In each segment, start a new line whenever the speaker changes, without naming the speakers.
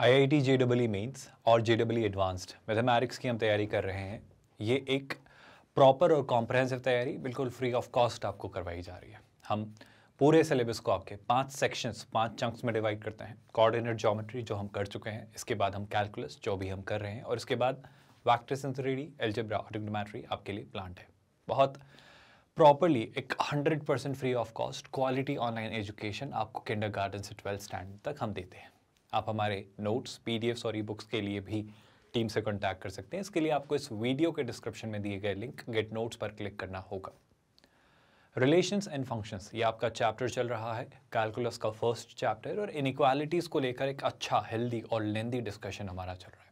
I I T J double E mains और J double E advanced mathematics की हम तैयारी कर रहे हैं ये एक प्रॉपर और कॉम्प्रहेंसिव तैयारी बिल्कुल फ्री ऑफ कॉस्ट आपको करवाई जा रही है हम पूरे सिलेबस को आपके पांच सेक्शंस पांच चंक्स में डिवाइड करते हैं कोऑर्डिनेट ज्योमेट्री जो हम कर चुके हैं इसके बाद हम कैलकुलस जो भी हम कर रहे हैं और इसके बाद वैक्ट्रिस इन थ्री एल्जेब्रा आपके लिए प्लांट है बहुत प्रॉपरली एक hundred percent free of cost quality online education आपको किंडर गार्डन से ट्वेल्थ स्टैंडर्ड तक हम देते हैं आप हमारे नोट्स पीडीएफ्स और ई बुक्स के लिए भी टीम से कॉन्टैक्ट कर सकते हैं इसके लिए आपको इस वीडियो के डिस्क्रिप्शन में दिए गए लिंक गेट नोट्स पर क्लिक करना होगा रिलेशंस एंड फंक्शंस ये आपका चैप्टर चल रहा है कैलकुलस का फर्स्ट चैप्टर और इनक्वालिटीज को लेकर एक अच्छा हेल्दी और लेंदी डिस्कशन हमारा चल रहा है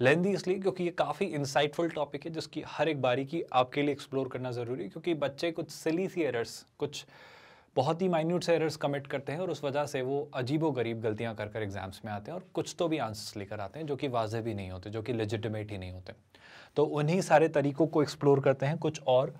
लेंदी इसलिए क्योंकि ये काफ़ी इंसाइटफुल टॉपिक है जिसकी हर एक बारी की आपके लिए एक्सप्लोर करना ज़रूरी है क्योंकि बच्चे कुछ सिली सी एरर्स कुछ बहुत ही माइन्यूट से एरर्स कमिट करते हैं और उस वजह से वो अजीबो गरीब गलतियाँ कर कर एग्ज़ाम्स में आते हैं और कुछ तो भी आंसर्स लेकर आते हैं जो कि वाजे भी नहीं होते जो कि लेजिटमेट ही नहीं होते तो उन्हीं सारे तरीक़ों को एक्सप्लोर करते हैं कुछ और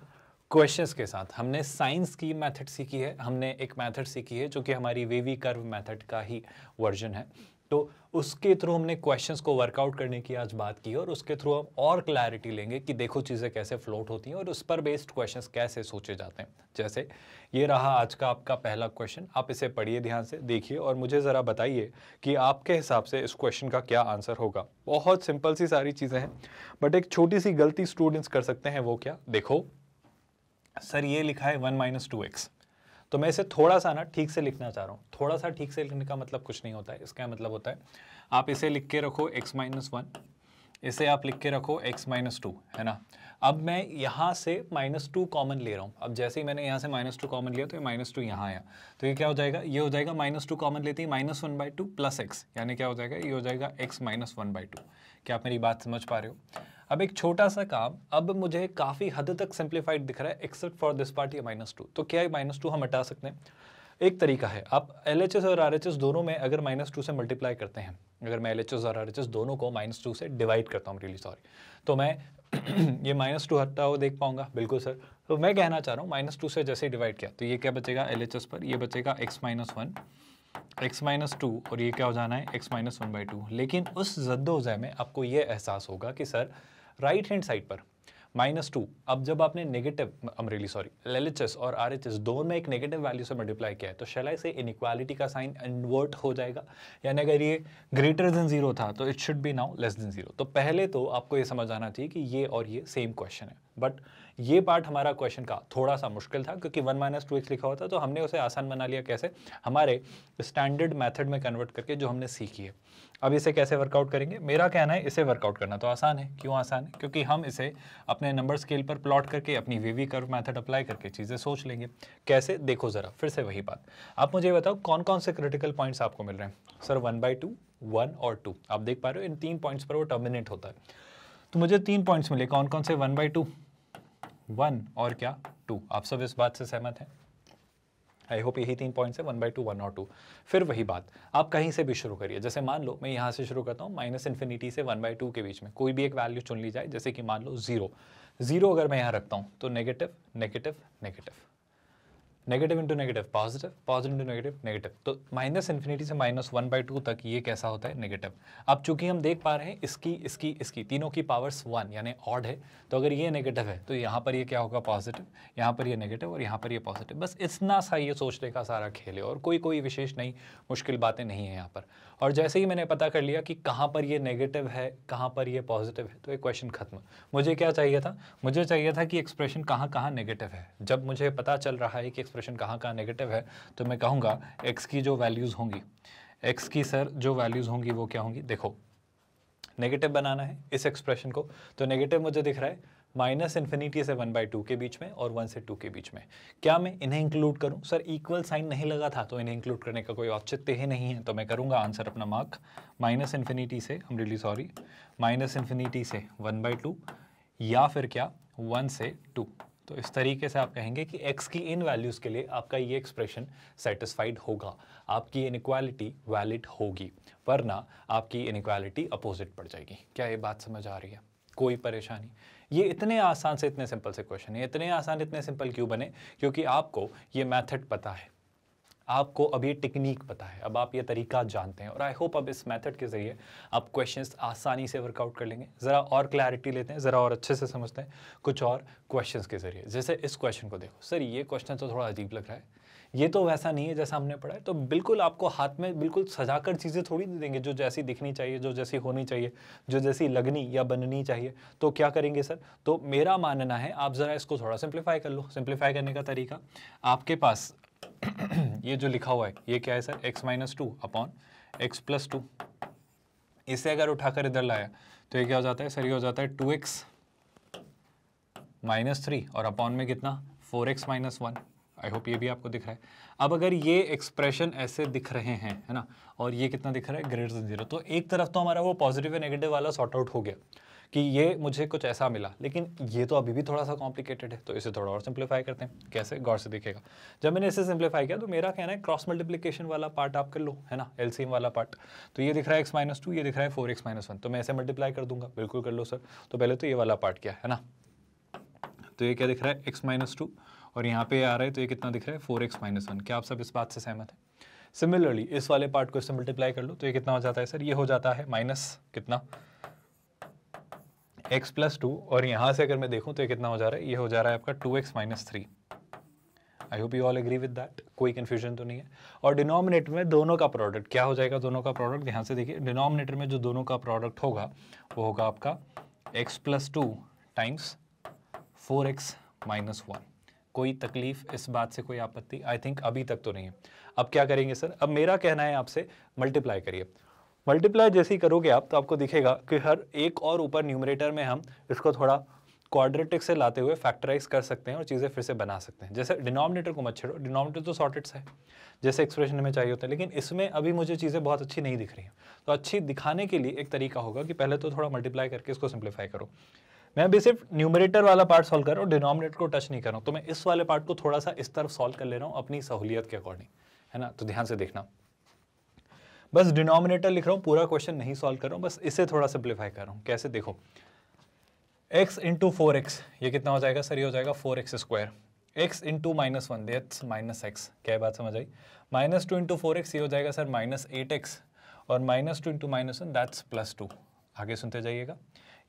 क्वेश्चंस के साथ हमने साइंस की मेथड सीखी है हमने एक मेथड सीखी है जो कि हमारी वेवी कर्व मेथड का ही वर्जन है तो उसके थ्रू हमने क्वेश्चंस को वर्कआउट करने की आज बात की और उसके थ्रू हम और क्लैरिटी लेंगे कि देखो चीज़ें कैसे फ्लोट होती हैं और उस पर बेस्ड क्वेश्चंस कैसे सोचे जाते हैं जैसे ये रहा आज का आपका पहला क्वेश्चन आप इसे पढ़िए ध्यान से देखिए और मुझे ज़रा बताइए कि आपके हिसाब से इस क्वेश्चन का क्या आंसर होगा बहुत सिंपल सी सारी चीज़ें हैं बट एक छोटी सी गलती स्टूडेंट्स कर सकते हैं वो क्या देखो सर ये लिखा है वन माइनस टू एक्स तो मैं इसे थोड़ा सा ना ठीक से लिखना चाह रहा हूँ थोड़ा सा ठीक से लिखने का मतलब कुछ नहीं होता है इसका मतलब होता है आप इसे लिख के रखो एक्स माइनस वन इसे आप लिख के रखो x माइनस टू है ना अब मैं यहाँ से माइनस टू कॉमन ले रहा हूँ अब जैसे ही मैंने यहाँ से माइनस टू कॉमन लिया तो ये माइनस टू यहाँ आया तो ये क्या हो जाएगा ये हो जाएगा माइनस टू कॉमन लेते ही minus one by two plus x यानी क्या हो जाएगा ये हो जाएगा x minus one by two क्या आप मेरी बात समझ पा रहे हो अब एक छोटा सा काम अब मुझे काफ़ी हद तक सिंप्लीफाइड दिख रहा है except for this part minus two तो क्या माइनस टू हम हटा सकते हैं एक तरीका है आप एल और आर दोनों में अगर माइनस टू से मल्टीप्लाई करते हैं अगर मैं एल और आर दोनों को माइनस टू से डिवाइड करता हूँ रियली सॉरी तो मैं ये माइनस टू हटता हुआ देख पाऊंगा बिल्कुल सर तो मैं कहना चाह रहा हूँ माइनस टू से जैसे डिवाइड किया तो ये क्या बचेगा एल पर ये बचेगा x minus one x minus two और ये क्या हो जाना है x minus one by two लेकिन उस जद्दोजह में आपको ये एहसास होगा कि सर राइट हैंड साइड पर माइनस टू अब जब आपने नेगेटिव अमरेली सॉरी एल और आर दोनों में एक नेगेटिव वैल्यू से मल्टीप्लाई किया है तो शलाई से इनक्वालिटी का साइन इन्वर्ट हो जाएगा यानी अगर ये ग्रेटर देन जीरो था तो it should be now less than zero तो पहले तो आपको ये समझ आना चाहिए कि ये और ये सेम क्वेश्चन है बट ये पार्ट हमारा क्वेश्चन का थोड़ा सा मुश्किल था क्योंकि वन माइनस टू एक्स लिखा होता तो हमने उसे आसान बना लिया कैसे हमारे स्टैंडर्ड मैथड में कन्वर्ट करके जो हमने सीखी है अब इसे कैसे वर्कआउट करेंगे मेरा कहना है इसे वर्कआउट करना तो आसान है क्यों आसान है क्योंकि हम इसे अपने नंबर स्केल पर प्लॉट करके अपनी वीवी कर्व मैथड अप्लाई करके चीज़ें सोच लेंगे कैसे देखो ज़रा फिर से वही बात आप मुझे बताओ कौन कौन से क्रिटिकल पॉइंट्स आपको मिल रहे हैं sir one by two one और टू आप देख पा रहे हो इन तीन पॉइंट्स पर वो टर्मिनेट होता है तो मुझे तीन पॉइंट्स मिले कौन कौन से वन बाई टू वन और क्या टू आप सब इस बात से सहमत हैं आई होप यही तीन पॉइंट्स है वन बाई टू वन और टू फिर वही बात आप कहीं से भी शुरू करिए जैसे मान लो मैं यहाँ से शुरू करता हूँ माइनस इन्फिनिटी से वन बाई टू के बीच में कोई भी एक वैल्यू चुन ली जाए जैसे कि मान लो जीरो जीरो अगर मैं यहाँ रखता हूँ तो negative negative negative negative into negative positive positive into negative negative तो माइनस इन्फिनिटी से माइनस वन बाई टू तक ये कैसा होता है नेगेटिव अब चूंकि हम देख पा रहे हैं इसकी इसकी इसकी तीनों की पावर्स वन यानी ऑड है तो अगर ये नेगेटिव है तो यहाँ पर ये क्या होगा पॉजिटिव यहाँ पर ये नेगेटिव और यहाँ पर ये पॉजिटिव बस इतना सा ये सोचने का सारा खेल है और कोई कोई विशेष नहीं मुश्किल बातें नहीं है यहाँ पर और जैसे ही मैंने पता कर लिया कि कहाँ पर ये नेगेटिव है कहाँ पर ये पॉजिटिव है तो ये क्वेश्चन खत्म मुझे क्या चाहिए था मुझे चाहिए था कि एक्सप्रेशन कहाँ कहाँ नेगेटिव है जब मुझे पता चल रहा है कि एक्सप्रेशन कहाँ कहाँ नेगेटिव है तो मैं कहूँगा एक्स की जो वैल्यूज़ होंगी एक्स की सर जो वैल्यूज़ होंगी वो क्या होंगी देखो नेगेटिव बनाना है इस एक्सप्रेशन को तो नेगेटिव मुझे दिख रहा है माइनस इन्फिनिटी से वन बाई टू के बीच में और वन से टू के बीच में क्या मैं इन्हें इंक्लूड करूं सर इक्वल साइन नहीं लगा था तो इन्हें इंक्लूड करने का कोई औचित्य ही नहीं है तो मैं करूंगा आंसर अपना मार्क माइनस इन्फिनिटी से हम रिली सॉरी माइनस इन्फिनिटी से वन बाई टू या फिर क्या वन से टू तो इस तरीके से आप कहेंगे कि एक्स की इन वैल्यूज़ के लिए आपका ये एक्सप्रेशन सेटिस्फाइड होगा आपकी इनक्वालिटी वैलिड होगी वरना आपकी इनक्वालिटी अपोजिट पड़ जाएगी क्या ये बात समझ आ रही है कोई परेशानी ये इतने आसान से इतने सिंपल से क्वेश्चन है इतने आसान इतने सिंपल क्यों बने क्योंकि आपको ये मैथड पता है आपको अब ये टेक्निक पता है अब आप ये तरीका जानते हैं और आई होप अब इस मेथड के ज़रिए आप क्वेश्चंस आसानी से वर्कआउट कर लेंगे ज़रा और क्लैरिटी लेते हैं ज़रा और अच्छे से समझते हैं कुछ और क्वेश्चंस के ज़रिए जैसे इस क्वेश्चन को देखो सर ये क्वेश्चन तो थोड़ा अजीब लग रहा है ये तो वैसा नहीं है जैसा हमने पढ़ा है तो बिल्कुल आपको हाथ में बिल्कुल सजा कर चीज़ें थोड़ी दे देंगे जो जैसी दिखनी चाहिए जो जैसी होनी चाहिए जो जैसी लगनी या बननी चाहिए तो क्या करेंगे सर तो मेरा मानना है आप ज़रा इसको थोड़ा सिंप्लीफाई कर लो सिंप्लीफाई करने का तरीका आपके पास ये जो लिखा हुआ है ये क्या है sir x minus two upon x plus two इसे अगर उठाकर इधर लाया तो ये क्या हो जाता है सर ये हो जाता है टू एक्स माइनस थ्री और अपॉन में कितना four x minus one I hope ये भी आपको दिख रहा है अब अगर ये एक्सप्रेशन ऐसे दिख रहे हैं है ना और ये कितना दिख रहा है ग्रेटर देन जीरो तो एक तरफ तो हमारा वो पॉजिटिव या नेगेटिव वाला सॉर्ट आउट हो गया कि ये मुझे कुछ ऐसा मिला लेकिन ये तो अभी भी थोड़ा सा कॉम्प्लिकेटेड है तो इसे थोड़ा और सिंप्लीफाई करते हैं कैसे गौर से दिखेगा जब मैंने इसे सिंप्लीफाई किया तो मेरा कहना है क्रॉस मल्टीप्लिकेशन वाला पार्ट आप कर लो है ना एलसीएम वाला पार्ट तो ये दिख रहा है एक्स माइनस टू ये दिख रहा है फोर एक्स माइनस वन तो मैं ऐसे मल्टीप्लाई कर दूंगा बिल्कुल कर लो सर तो पहले तो ये वाला पार्ट क्या है ना तो ये क्या दिख रहा है एक्स माइनस टू और यहाँ पे आ रहा है तो ये कितना दिख रहा है फोर एक्स माइनस वन क्या आप सब इस बात से सहमत हैं सिमिलरली इस वाले पार्ट को इससे मल्टीप्लाई कर लो तो ये कितना हो जाता है सर ये हो जाता है माइनस कितना एक्स प्लस टू और यहाँ से अगर मैं देखूँ तो ये कितना हो जा रहा है ये हो जा रहा है आपका two x minus three I hope you all agree with that कोई कन्फ्यूजन तो नहीं है और डिनोमिनेटर में दोनों का प्रोडक्ट क्या हो जाएगा दोनों का प्रोडक्ट यहाँ से देखिए डिनोमिनेटर में जो दोनों का प्रोडक्ट होगा वो होगा आपका x plus two times four x minus one कोई तकलीफ इस बात से कोई आपत्ति आई थिंक अभी तक तो नहीं है अब क्या करेंगे सर अब मेरा कहना है आपसे मल्टीप्लाई करिए मल्टीप्लाई जैसे ही करोगे आप तो आपको दिखेगा कि हर एक और ऊपर न्यूमरेटर में हम इसको थोड़ा क्वाड्रेटिक से लाते हुए फैक्टराइज कर सकते हैं और चीज़ें फिर से बना सकते हैं जैसे डिनोमिनेटर को मत छेड़ो डिनोमिनेटर तो सॉर्टेड्स है जैसे एक्सप्रेशन में चाहिए होता है लेकिन इसमें अभी मुझे चीज़ें बहुत अच्छी नहीं दिख रही हैं तो अच्छी दिखाने के लिए एक तरीका होगा कि पहले तो थोड़ा मल्टीप्लाई करके इसको सिंप्लीफाई करो मैं अभी सिर्फ न्यूमरेटर वाला पार्ट सॉल्व कर रहा हूँ डिनोमिनेटर को टच नहीं कर रहा हूँ तो मैं इस वाले पार्ट को थोड़ा सा इस तरफ सॉल्व कर ले रहा हूँ अपनी सहूलियत के अकॉर्डिंग है ना तो ध्यान से देखना बस डिनोमिनेटर लिख रहा हूँ पूरा क्वेश्चन नहीं सॉल्व कर रहा हूँ बस इसे थोड़ा सिंप्लीफाई कर रहा हूँ कैसे देखो एक्स इंटू फोर एक्स ये कितना हो जाएगा सर ये हो जाएगा four x square x into minus one that's minus x क्या बात समझ आई minus two into four x ये हो जाएगा सर माइनस एट एक्स और minus two into minus one that's plus two आगे सुनते जाइएगा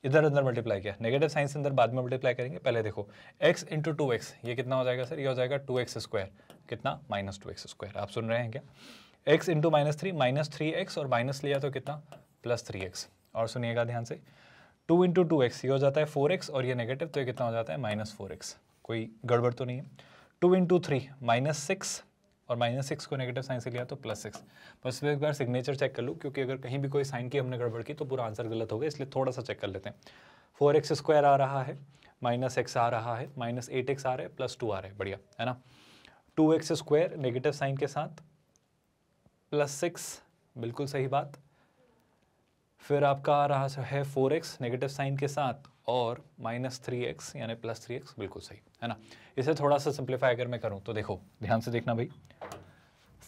इधर अंदर मल्टीप्लाई किया नेगेटिव साइंस अंदर बाद में मल्टीप्लाई करेंगे पहले देखो एक्स इंटू टू एक्स ये कितना हो जाएगा सर ये हो जाएगा टू एक्स स्क्वायर कितना माइनस टू एक्स स्क्वायर आप सुन रहे हैं क्या x into minus three minus three x और माइनस लिया तो कितना प्लस थ्री एक्स और सुनिएगा ध्यान से टू इंटू टू एक्स ये हो जाता है फोर एक्स और ये नेगेटिव तो ये कितना हो जाता है माइनस फोर एक्स कोई गड़बड़ तो नहीं है two into three minus six और माइनस सिक्स को नेगेटिव साइन से लिया तो प्लस सिक्स बस मैं एक बार सिग्नेचर चेक कर लूँ क्योंकि अगर कहीं भी कोई साइन की हमने गड़बड़ की तो पूरा आंसर गलत होगा इसलिए थोड़ा सा चेक कर लेते हैं फोर एक्स स्क्वायर आ रहा है माइनस एक्स आ रहा है माइनस एट एक्स आ रहा है प्लस टू आ रहा है बढ़िया है ना two x square negative sign के साथ प्लस सिक्स बिल्कुल सही बात फिर आपका आ रहा है फोर एक्स नेगेटिव साइन के साथ और माइनस थ्री एक्स यानी प्लस थ्री एक्स बिल्कुल सही है ना इसे थोड़ा सा सिंप्लीफाई अगर मैं करूँ तो देखो ध्यान से देखना भाई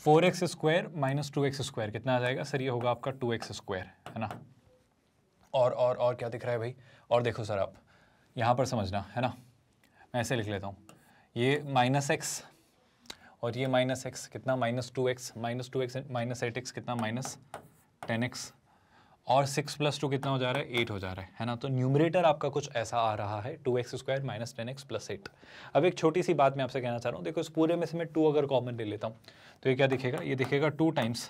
four x square minus two x square कितना आ जाएगा सर ये होगा आपका टू एक्स स्क्वायर है ना और और और क्या दिख रहा है भाई और देखो सर आप यहाँ पर समझना है ना मैं ऐसे लिख लेता हूँ ये माइनस एक्स और ये माइनस एक्स कितना minus two x minus two x minus eight x कितना माइनस टेन एक्स और सिक्स प्लस टू कितना हो जा रहा है एट हो जा रहा है है ना तो न्यूमरेटर आपका कुछ ऐसा आ रहा है two x square minus ten x plus eight अब एक छोटी सी बात मैं आपसे कहना चाह रहा हूँ देखो इस पूरे में से मैं टू अगर कॉमन ले लेता हूँ तो ये क्या दिखेगा ये दिखेगा two times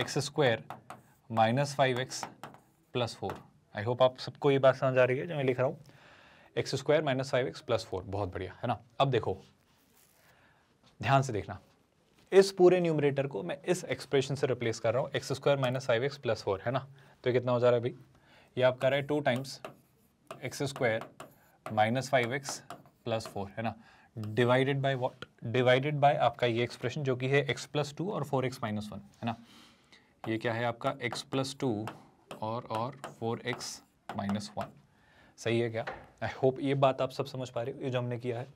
x square minus five x plus four I hope आप सबको ये बात समझ आ रही है जो मैं लिख रहा हूँ x square minus five x plus four बहुत बढ़िया है ना अब देखो ध्यान से देखना इस पूरे न्यूमरेटर को मैं इस एक्सप्रेशन से रिप्लेस कर रहा हूँ x square minus five x plus four है ना तो कितना हो जा रहा है अभी ये कर रहे हैं two times x square minus five x plus four है ना divided by what divided by आपका ये एक्सप्रेशन जो कि है एक्स प्लस टू और फोर एक्स माइनस वन है ना ये क्या है आपका एक्स प्लस टू और और फोर एक्स माइनस वन सही है क्या आई होप ये बात आप सब समझ पा रहे हो ये जो हमने किया है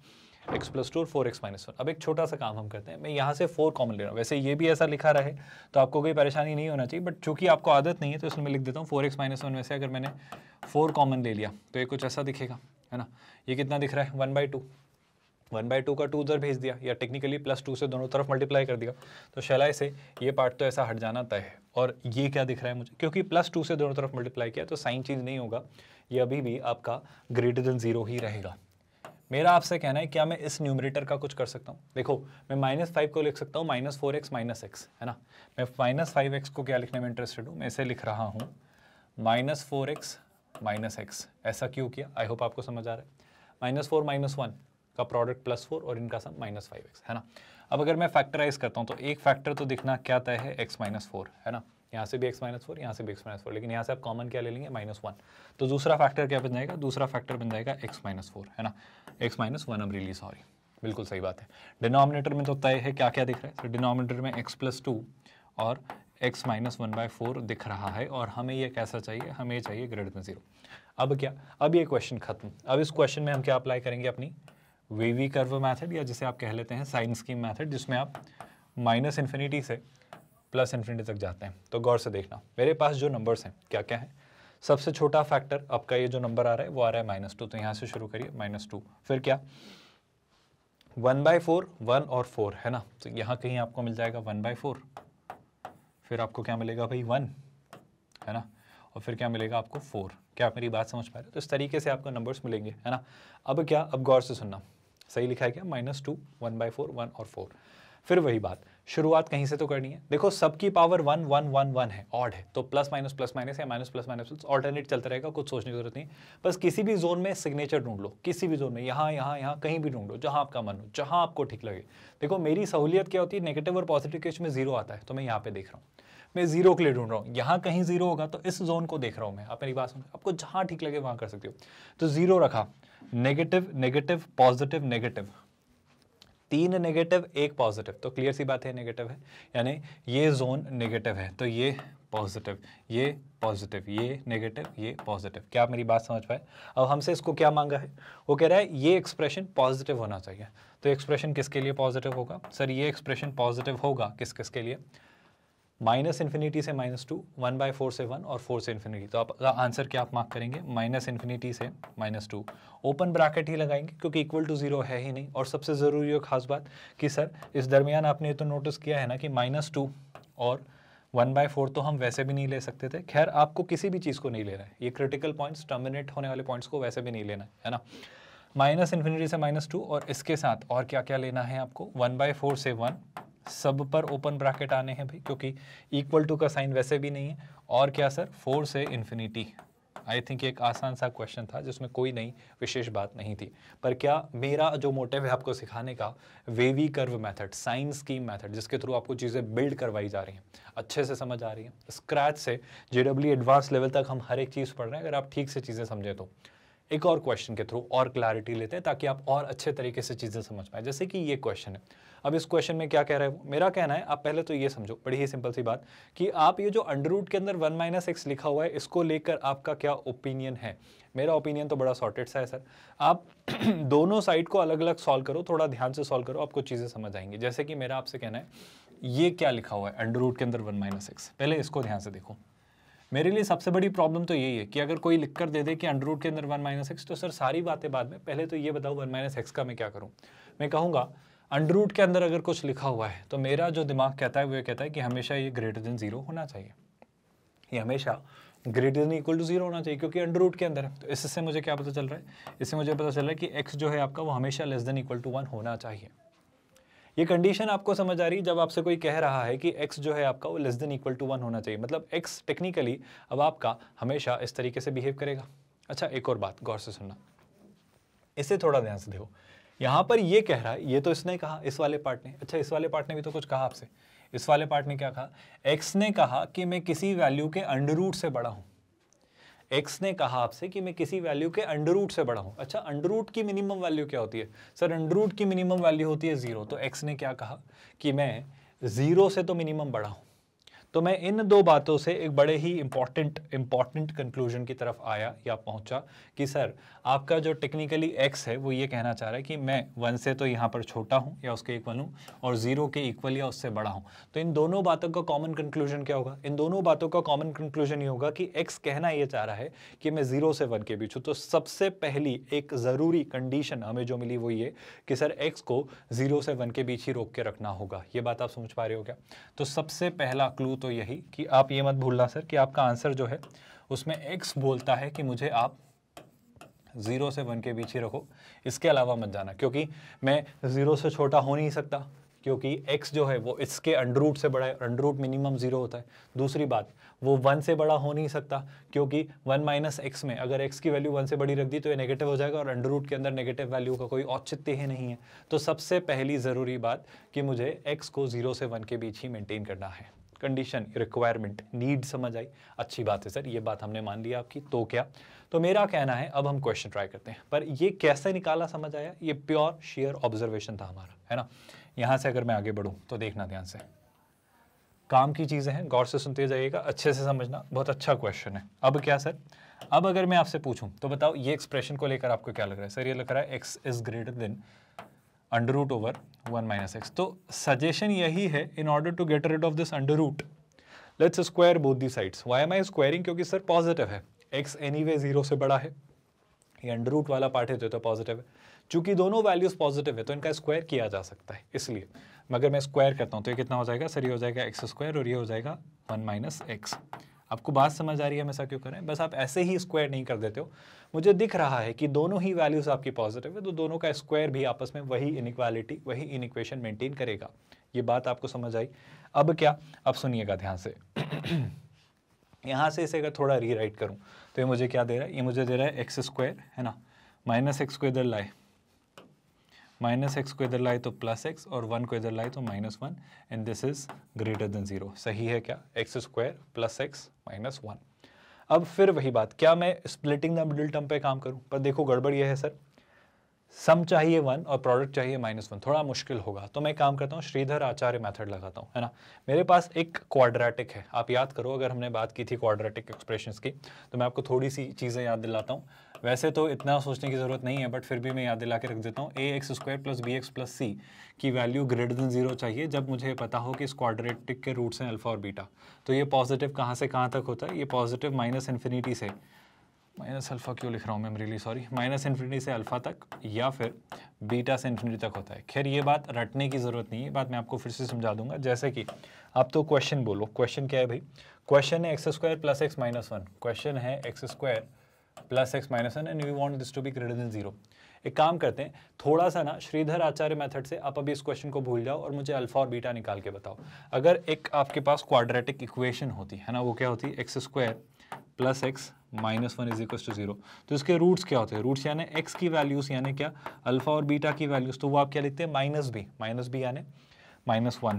एक्स प्लस टू और फोर एक्स माइनस वन अब एक छोटा सा काम हम करते हैं मैं यहाँ से फोर कॉमन ले रहा हूँ वैसे ये भी ऐसा लिखा रहे तो आपको कोई परेशानी नहीं होना चाहिए बट चूंकि आपको आदत नहीं है तो इसमें लिख देता हूँ फोर एक्स माइनस वन वैसे अगर मैंने फोर कॉमन ले लिया तो ये कुछ ऐसा दिखेगा है ना ये कितना दिख रहा है one by two one by two का टू उधर भेज दिया या टेक्निकली प्लस टू से दोनों तरफ मल्टीप्लाई कर दिया तो शलाय से ये पार्ट तो ऐसा हट जाना तय है और ये क्या दिख रहा है मुझे क्योंकि प्लस टू से दोनों तरफ मल्टीप्लाई किया तो साइन चीज़ नहीं होगा ये अभी भी आपका ग्रेटर देन ज़ीरो ही रहेगा मेरा आपसे कहना है क्या मैं इस न्यूमरेटर का कुछ कर सकता हूँ देखो मैं माइनस फाइव को लिख सकता हूँ minus four x minus x है ना मैं माइनस फाइव एक्स को क्या लिखने में इंटरेस्टेड हूँ मैं इसे लिख रहा हूँ minus four x minus x ऐसा क्यों किया आई होप आपको समझ आ रहा है माइनस फोर माइनस वन का प्रोडक्ट प्लस फोर और इनका सम माइनस फाइव एक्स है ना अब अगर मैं फैक्टराइज करता हूँ तो एक फैक्टर तो दिखना क्या तय है एक्स माइनस फोर है ना यहाँ से भी एक्स माइनस फोर यहाँ से भी एक्स माइनस फोर लेकिन यहाँ से आप कॉमन क्या ले लेंगे माइनस वन तो दूसरा फैक्टर क्या बन जाएगा दूसरा फैक्टर बन जाएगा एक्स माइनस फोर है ना एक्स माइनस वन अब रिली सॉरी बिल्कुल सही बात है डिनोमिनेटर में तो तय है क्या क्या दिख रहा है तो डिनोमिनेटर में एक्स प्लस टू और x minus one by four दिख रहा है और हमें ये कैसा चाहिए हमें चाहिए ग्रेटर देन जीरो अब क्या अब ये क्वेश्चन खत्म अब इस क्वेश्चन में हम क्या अप्लाई करेंगे अपनी वेवी कर्व मैथड या जिसे आप कह लेते हैं साइन स्कीम मैथड जिसमें आप माइनस इन्फिनिटी से प्लस इन्फिनिटी तक जाते हैं तो गौर से देखना मेरे पास जो नंबर्स हैं क्या क्या हैं सबसे छोटा फैक्टर आपका ये जो नंबर आ रहा है वो आ रहा है माइनस टू तो यहाँ से शुरू करिए माइनस टू फिर क्या वन बाई फोर वन और फोर है ना तो यहाँ कहीं आपको मिल जाएगा वन बाय फोर फिर आपको क्या मिलेगा भाई वन है ना और फिर क्या मिलेगा आपको फोर क्या आप मेरी बात समझ पा रहे हो तो इस तरीके से आपको नंबर्स मिलेंगे है ना अब क्या अब गौर से सुनना सही लिखा है क्या minus two one by four one और फोर फिर वही बात शुरुआत कहीं से तो करनी है देखो सबकी power one one one one है ऑड है तो प्लस माइनस प्लस माइनस या minus plus minus plus alternate चलता रहेगा कुछ सोचने की जरूरत नहीं बस किसी भी जोन में सिग्नेचर ढूंढ लो किसी भी जोन में यहाँ यहाँ यहाँ कहीं भी ढूंढ लो जहाँ आपका मन हो जहाँ आपको ठीक लगे देखो मेरी सहूलियत क्या होती है नेगेटिव और पॉजिटिव के उसमें जीरो आता है तो मैं यहाँ पे देख रहा हूँ मैं जीरो के लिए ढूंढ रहा हूँ यहाँ कहीं जीरो होगा तो इस जोन को देख रहा हूँ मैं आप मेरी बात सुन आपको जहाँ ठीक लगे वहाँ कर सकते हो तो जीरो रखा नेगेटिव नेगेटिव पॉजिटिव नेगेटिव तीन नेगेटिव एक पॉजिटिव तो क्लियर सी बात है नेगेटिव है यानी ये जोन नेगेटिव है तो ये पॉजिटिव ये पॉजिटिव ये नेगेटिव ये पॉजिटिव क्या मेरी बात समझ पाए अब हमसे इसको क्या मांगा है वो कह रहा है ये एक्सप्रेशन पॉजिटिव होना चाहिए तो एक्सप्रेशन किसके लिए पॉजिटिव होगा सर ये एक्सप्रेशन पॉजिटिव होगा किस किसके लिए माइनस इन्फिनिटी से minus two one by four से वन और फोर से इन्फिनिटी तो आपका आंसर क्या आप मार्क करेंगे माइनस इन्फिनिटी से माइनस टू ओपन ब्रैकेट ही लगाएंगे क्योंकि इक्वल टू जीरो है ही नहीं और सबसे ज़रूरी और ख़ास बात कि सर इस दरमियान आपने ये तो नोटिस किया है ना कि माइनस टू और वन बाय फोर तो हम वैसे भी नहीं ले सकते थे खैर आपको किसी भी चीज़ को नहीं लेना है ये क्रिटिकल पॉइंट्स टर्मिनेट होने वाले पॉइंट्स को वैसे भी नहीं लेना है ना माइनस इन्फिनिटी से माइनस टू और इसके साथ और क्या क्या लेना है आपको वन बाय फोर से वन सब पर ओपन ब्रैकेट आने हैं भाई क्योंकि इक्वल टू का साइन वैसे भी नहीं है और क्या सर फोर से इन्फिनिटी आई थिंक एक आसान सा क्वेश्चन था जिसमें कोई नई विशेष बात नहीं थी पर क्या मेरा जो मोटिव है आपको सिखाने का wavy curve method signs scheme method जिसके थ्रू आपको चीज़ें बिल्ड करवाई जा रही हैं अच्छे से समझ आ रही हैं स्क्रैच से जे डब्ल्यू एडवांस लेवल तक हम हर एक चीज़ पढ़ रहे हैं अगर आप ठीक से चीज़ें समझें तो एक और क्वेश्चन के थ्रू और क्लैरिटी लेते हैं ताकि आप और अच्छे तरीके से चीज़ें समझ पाए जैसे कि ये क्वेश्चन है अब इस क्वेश्चन में क्या कह रहा है वो मेरा कहना है आप पहले तो ये समझो बड़ी ही सिंपल सी बात कि आप ये जो अंडर रूट के अंदर वन माइनस एक्स लिखा हुआ है इसको लेकर आपका क्या ओपिनियन है मेरा ओपिनियन तो बड़ा सॉर्टेड सा है सर आप दोनों साइड को अलग अलग सॉल्व करो थोड़ा ध्यान से सॉल्व करो आपको चीज़ें समझ आएंगी जैसे कि मेरा आपसे कहना है ये क्या लिखा हुआ है अंडर रूट के अंदर वन माइनस एक्स पहले इसको ध्यान से देखो मेरे लिए सबसे बड़ी प्रॉब्लम तो यही है कि अगर कोई लिख कर दे दे कि अंडर रूट के अंदर वन माइनस एक्स तो सर सारी बातें बाद में पहले तो ये बताओ वन माइनस एक्स का मैं क्या करूँ मैं कहूँगा अंडर रूट के अंदर अगर कुछ लिखा हुआ है तो मेरा जो दिमाग कहता है वो ये कहता है कि हमेशा ये ग्रेटर देन ज़ीरो होना चाहिए ये हमेशा greater than equal to zero होना चाहिए क्योंकि अंडर रूट के अंदर है तो इससे मुझे क्या पता चल रहा है इससे मुझे पता चल रहा है कि एक्स जो है आपका वो हमेशा less than equal to one होना चाहिए ये कंडीशन आपको समझ आ रही है जब आपसे कोई कह रहा है कि एक्स जो है आपका वो less than equal to one होना चाहिए मतलब एक्स टेक्निकली अब आपका हमेशा इस तरीके से बिहेव करेगा अच्छा एक और बात गौर से सुनना इसे थोड़ा ध्यान से देखो यहाँ पर ये कह रहा है ये तो इसने कहा इस वाले पार्ट ने अच्छा इस वाले पार्ट ने भी तो कुछ कहा आपसे इस वाले पार्ट ने क्या कहा एक्स ने कहा कि मैं किसी वैल्यू के अंडर रूट से बड़ा हूँ एक्स ने कहा आपसे कि मैं किसी वैल्यू के अंडर रूट से बड़ा हूं अच्छा अंडर रूट की मिनिमम वैल्यू क्या होती है सर अंडर रूट की मिनिमम वैल्यू होती है ज़ीरो तो एक्स ने क्या कहा कि मैं ज़ीरो से तो मिनिमम बड़ा हूँ तो मैं इन दो बातों से एक बड़े ही इम्पॉर्टेंट इम्पॉर्टेंट कंक्लूजन की तरफ आया या पहुंचा कि सर आपका जो टेक्निकली एक्स है वो ये कहना चाह रहा है कि मैं वन से तो यहाँ पर छोटा हूँ या उसके इक्वल हूँ और ज़ीरो के इक्वल या उससे बड़ा हूँ तो इन दोनों बातों का कॉमन कंक्लूजन क्या होगा इन दोनों बातों का कॉमन कंक्लूजन ये होगा कि एक्स कहना ये चाह रहा है कि मैं ज़ीरो से वन के बीच हूँ तो सबसे पहली एक ज़रूरी कंडीशन हमें जो मिली वो ये कि सर एक्स को ज़ीरो से वन के बीच ही रोक के रखना होगा ये बात आप समझ पा रहे हो क्या तो सबसे पहला क्लू तो यही कि आप ये मत भूलना सर कि आपका आंसर जो है उसमें एक्स बोलता है कि मुझे आप ज़ीरो से वन के बीच ही रखो इसके अलावा मत जाना क्योंकि मैं ज़ीरो से छोटा हो नहीं सकता क्योंकि एक्स जो है वो इसके अंडरूट से बड़ा है अंडरूट मिनिमम ज़ीरो होता है दूसरी बात वो वन से बड़ा हो नहीं सकता क्योंकि वन माइनस एक्स में अगर एक्स की वैल्यू वन से बड़ी रख दी तो ये नेगेटिव हो जाएगा और अंडरूट के अंदर नेगेटिव वैल्यू का कोई औचित्य ही नहीं है तो सबसे पहली ज़रूरी बात कि मुझे एक्स को ज़ीरो से वन के बीच ही मेनटेन करना है कंडीशन रिक्वायरमेंट नीड समझ आई अच्छी बात है सर ये बात हमने मान लिया आपकी तो क्या तो मेरा कहना है अब हम क्वेश्चन ट्राई करते हैं पर ये कैसे निकाला समझ आया ये प्योर शेयर ऑब्जर्वेशन था हमारा है ना यहाँ से अगर मैं आगे बढ़ूँ तो देखना ध्यान से काम की चीज़ें हैं गौर से सुनते जाइएगा अच्छे से समझना बहुत अच्छा क्वेश्चन है अब क्या सर अब अगर मैं आपसे पूछूं तो बताओ ये एक्सप्रेशन को लेकर आपको क्या लग रहा है सर ये लग रहा है x is greater than under root over one minus x तो सजेशन यही है in order to get rid of this under root let's square both the sides why am I squaring क्योंकि सर पॉजिटिव है x anyway zero से बड़ा है ये under root वाला पार्ट है तो पॉजिटिव है चूंकि दोनों वैल्यूज़ पॉजिटिव है तो इनका स्क्वायर किया जा सकता है इसलिए मगर मैं स्क्वायर करता हूँ तो ये कितना हो जाएगा सर ये हो जाएगा एक्स स्क्वायर और ये हो जाएगा वन माइनस एक्स आपको बात समझ आ रही है मैं ऐसा क्यों करें बस आप ऐसे ही स्क्वायर नहीं कर देते हो मुझे दिख रहा है कि दोनों ही वैल्यूज़ आपकी पॉजिटिव है तो दोनों का स्क्वायर भी आपस में वही इनक्वालिटी वही इनिक्वेशन मेंटेन करेगा ये बात आपको समझ आई अब क्या अब सुनिएगा ध्यान से यहाँ से इसे अगर थोड़ा रीराइट करूँ तो ये मुझे क्या दे रहा है ये मुझे दे रहा है एक्स स्क्वायर है ना माइनस एक्स को इधर लाए माइनस एक्स को इधर लाए तो प्लस एक्स और वन को इधर लाए तो minus one and this is greater than zero सही है क्या x square plus x minus one अब फिर वही बात क्या मैं स्प्लिटिंग द मिडिल टर्म पे काम करूं पर देखो गड़बड़ यह है सर सम चाहिए वन और प्रोडक्ट चाहिए माइनस वन थोड़ा मुश्किल होगा तो मैं काम करता हूँ श्रीधर आचार्य मेथड लगाता हूँ है ना मेरे पास एक क्वाड्रेटिक है आप याद करो अगर हमने बात की थी क्वाड्रेटिक एक्सप्रेशंस की तो मैं आपको थोड़ी सी चीज़ें याद दिलाता हूँ वैसे तो इतना सोचने की ज़रूरत नहीं है बट फिर भी मैं याद दिला के रख देता हूँ a x square plus b x plus c की वैल्यू ग्रेटर देन जीरो चाहिए जब मुझे पता हो कि इस क्वाड्रेटिक के रूट्स हैं अल्फा और बीटा तो ये पॉजिटिव कहाँ से कहाँ तक होता है ये पॉजिटिव माइनस इन्फिनिटी से माइनस अल्फ़ा क्यों लिख रहा हूँ मेमरीली सॉरी माइनस इन्फिनिटी से अल्फ़ा तक या फिर बीटा से इन्फिनिटी तक होता है खैर ये बात रटने की ज़रूरत नहीं है बात मैं आपको फिर से समझा दूंगा जैसे कि आप तो क्वेश्चन बोलो क्वेश्चन क्या है भाई क्वेश्चन है x square plus x minus one question है x square plus x minus one and we want this to be greater than zero एक काम करते हैं थोड़ा सा ना श्रीधर आचार्य मेथड से आप अभी इस क्वेश्चन को भूल जाओ और मुझे अल्फा और बीटा निकाल के बताओ अगर एक आपके पास क्वाड्रेटिक इक्वेशन होती है ना वो क्या होती है x square plus x minus one is equal to zero तो इसके रूट्स क्या होते हैं रूट्स यानी एक्स की वैल्यूज यानी क्या अल्फा और बीटा की वैल्यूज तो वो आप क्या लिखते हैं माइनस बी माइनस बी यानी minus one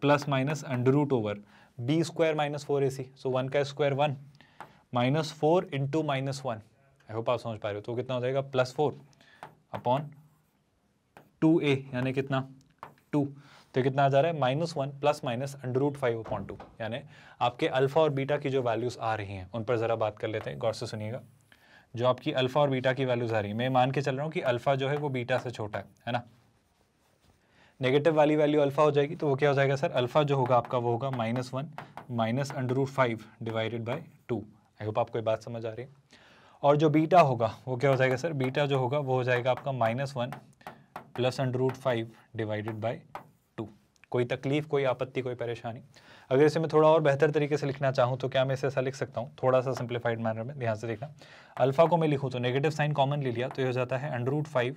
plus minus under root over b square minus four a c so one का square one minus four into minus one I hope आप समझ पा रहे हो तो कितना हो जाएगा plus four upon two a यानी कितना टू तो कितना आ जा रहा है minus one plus minus under root five upon two यानी आपके अल्फा और बीटा की जो वैल्यूज़ आ रही हैं उन पर ज़रा बात कर लेते हैं गौर से सुनिएगा जो आपकी अल्फा और बीटा की वैल्यूज़ आ रही है मैं मान के चल रहा हूँ कि अल्फा जो है वो बीटा से छोटा है है ना नेगेटिव वाली वैल्यू अल्फा हो जाएगी तो वो क्या हो जाएगा सर अल्फा जो होगा आपका वो होगा minus one minus under root five divided by two I hope आपको ये बात समझ आ रही है और जो बीटा होगा वो क्या हो जाएगा सर बीटा जो होगा वो हो जाएगा आपका minus one plus under root five divided by कोई तकलीफ कोई आपत्ति कोई परेशानी अगर इसे मैं थोड़ा और बेहतर तरीके से लिखना चाहूँ तो क्या मैं इसे ऐसा लिख सकता हूँ थोड़ा सा सिंप्लीफाइड मैनर में ध्यान से देखना अल्फा को मैं लिखूँ तो नेगेटिव साइन कॉमन ले लिया तो ये हो जाता है under root five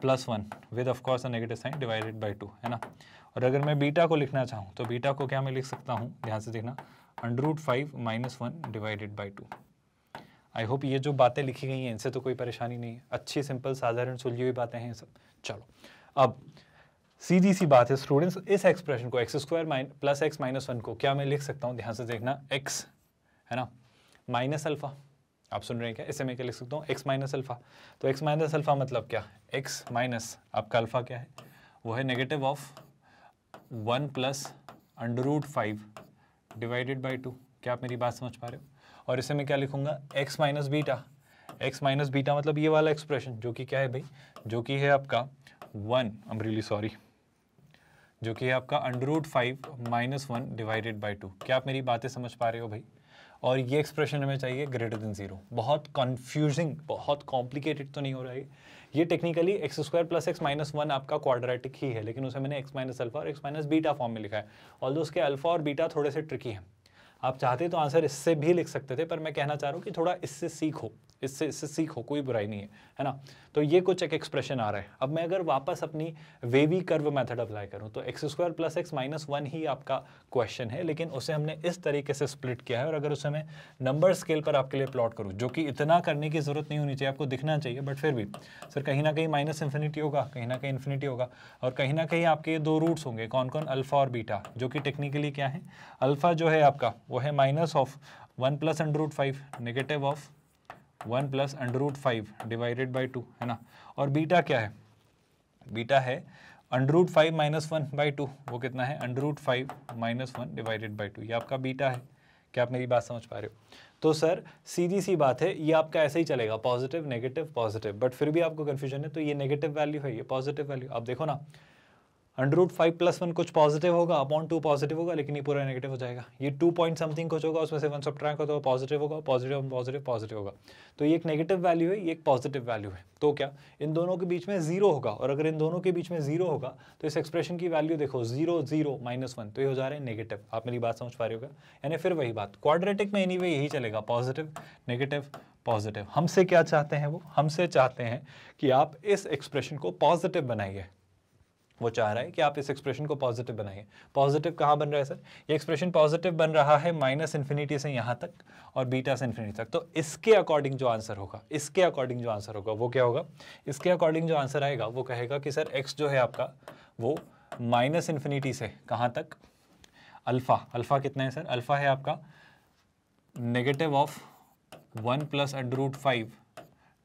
plus one with of course a negative sign divided by two है ना और अगर मैं बीटा को लिखना चाहूँ तो बीटा को क्या मैं लिख सकता हूँ ध्यान से देखना under root five minus one divided by two I hope ये जो बातें लिखी गई हैं इनसे तो कोई परेशानी नहीं है अच्छी सिंपल साधारण सुलझी हुई बातें हैं सब चलो अब सीधी सी बात है स्टूडेंट्स इस एक्सप्रेशन को x square plus x minus one को क्या मैं लिख सकता हूँ ध्यान से देखना एक्स है ना माइनस अल्फ़ा आप सुन रहे हैं क्या इसे मैं क्या लिख सकता हूँ एक्स माइनस अल्फ़ा तो एक्स माइनस अल्फ़ा मतलब क्या एक्स माइनस आपका अल्फ़ा क्या है वो है negative of one plus under root five divided by two क्या आप मेरी बात समझ पा रहे हो और इसे मैं क्या लिखूंगा x minus beta x minus beta मतलब ये वाला एक्सप्रेशन जो कि क्या है भाई जो कि है आपका one I am really sorry जो कि आपका under root five minus one divided by two क्या आप मेरी बातें समझ पा रहे हो भाई और ये एक्सप्रेशन हमें चाहिए ग्रेटर देन जीरो बहुत कंफ्यूजिंग बहुत कॉम्प्लिकेटेड तो नहीं हो रहा है ये technically x square plus x minus one आपका क्वाड्रेटिक ही है लेकिन उसे मैंने एक्स माइनस अल्फा और एक्स माइनस बीटा फॉर्म में लिखा है ऑल उसके अल्फा और बीटा थोड़े से ट्रिकी हैं आप चाहते तो आंसर इससे भी लिख सकते थे पर मैं कहना चाह रहा हूँ कि थोड़ा इससे सीखो इससे इससे सीखो कोई बुराई नहीं है है ना तो ये कुछ एक एक्सप्रेशन आ रहा है अब मैं अगर वापस अपनी वेवी कर्व मेथड अप्लाई करूँ तो x square plus x minus one ही आपका क्वेश्चन है लेकिन उसे हमने इस तरीके से स्प्लिट किया है और अगर उसे मैं नंबर स्केल पर आपके लिए प्लॉट करूँ जो कि इतना करने की ज़रूरत नहीं होनी चाहिए आपको दिखना चाहिए बट फिर भी सर कहीं ना कहीं माइनस इन्फिनिटी होगा कहीं ना कहीं इन्फिनिटी होगा और कहीं ना कहीं आपके ये दो रूट्स होंगे कौन कौन अल्फ़ा और बीटा जो कि टेक्निकली क्या है अल्फ़ा जो है आपका वो है minus of one plus under root five negative of one plus under root five divided by two है ना और बीटा क्या है बीटा है under root five minus one by two वो कितना है under root five minus one divided by two ये आपका बीटा है क्या आप मेरी बात समझ पा रहे हो तो सर सीधी सी बात है ये आपका ऐसे ही चलेगा पॉजिटिव नेगेटिव पॉजिटिव बट फिर भी आपको कन्फ्यूजन है तो ये नेगेटिव वैल्यू है ये पॉजिटिव वैल्यू आप देखो ना under root five plus one कुछ पॉजिटिव होगा अपॉन टू पॉजिटिव होगा लेकिन ये पूरा नेगेटिव हो जाएगा ये टू पॉइंट समथिंग कुछ होगा उसमें से वन सब ट्रैक होता है पॉजिटिव होगा पॉजिटिव पॉजिटिव पॉजिटिव होगा तो ये एक नेगेटिव वैल्यू है ये एक पॉजिटिव वैल्यू है तो क्या इन दोनों के बीच में जीरो होगा और अगर इन दोनों के बीच में जीरो होगा तो इस एक्सप्रेशन की वैल्यू देखो जीरो जीरो माइनस वन तो ये हो जा रहा है नेगेटिव आप मेरी बात समझ पा रहे होगा यानी फिर वही बात क्वाड्रेटिक में एनी यही चलेगा पॉजिटिव नेगेटिव पॉजिटिव हमसे क्या चाहते हैं वो हमसे चाहते हैं कि आप इस एक्सप्रेशन को पॉजिटिव बनाइए वो चाह रहा है कि आप इस एक्सप्रेशन को पॉजिटिव बनाइए पॉजिटिव कहाँ बन रहा है सर ये एक्सप्रेशन पॉजिटिव बन रहा है माइनस इन्फिनिटी से यहाँ तक और बीटा से इन्फिनिटी तक तो इसके अकॉर्डिंग जो आंसर होगा इसके अकॉर्डिंग जो आंसर होगा वो क्या होगा इसके अकॉर्डिंग जो आंसर आएगा वो कहेगा कि सर एक्स जो है आपका वो माइनस इन्फिनिटी से कहाँ तक अल्फ़ा अल्फ़ा कितना है सर अल्फ़ा है आपका negative of one plus under root five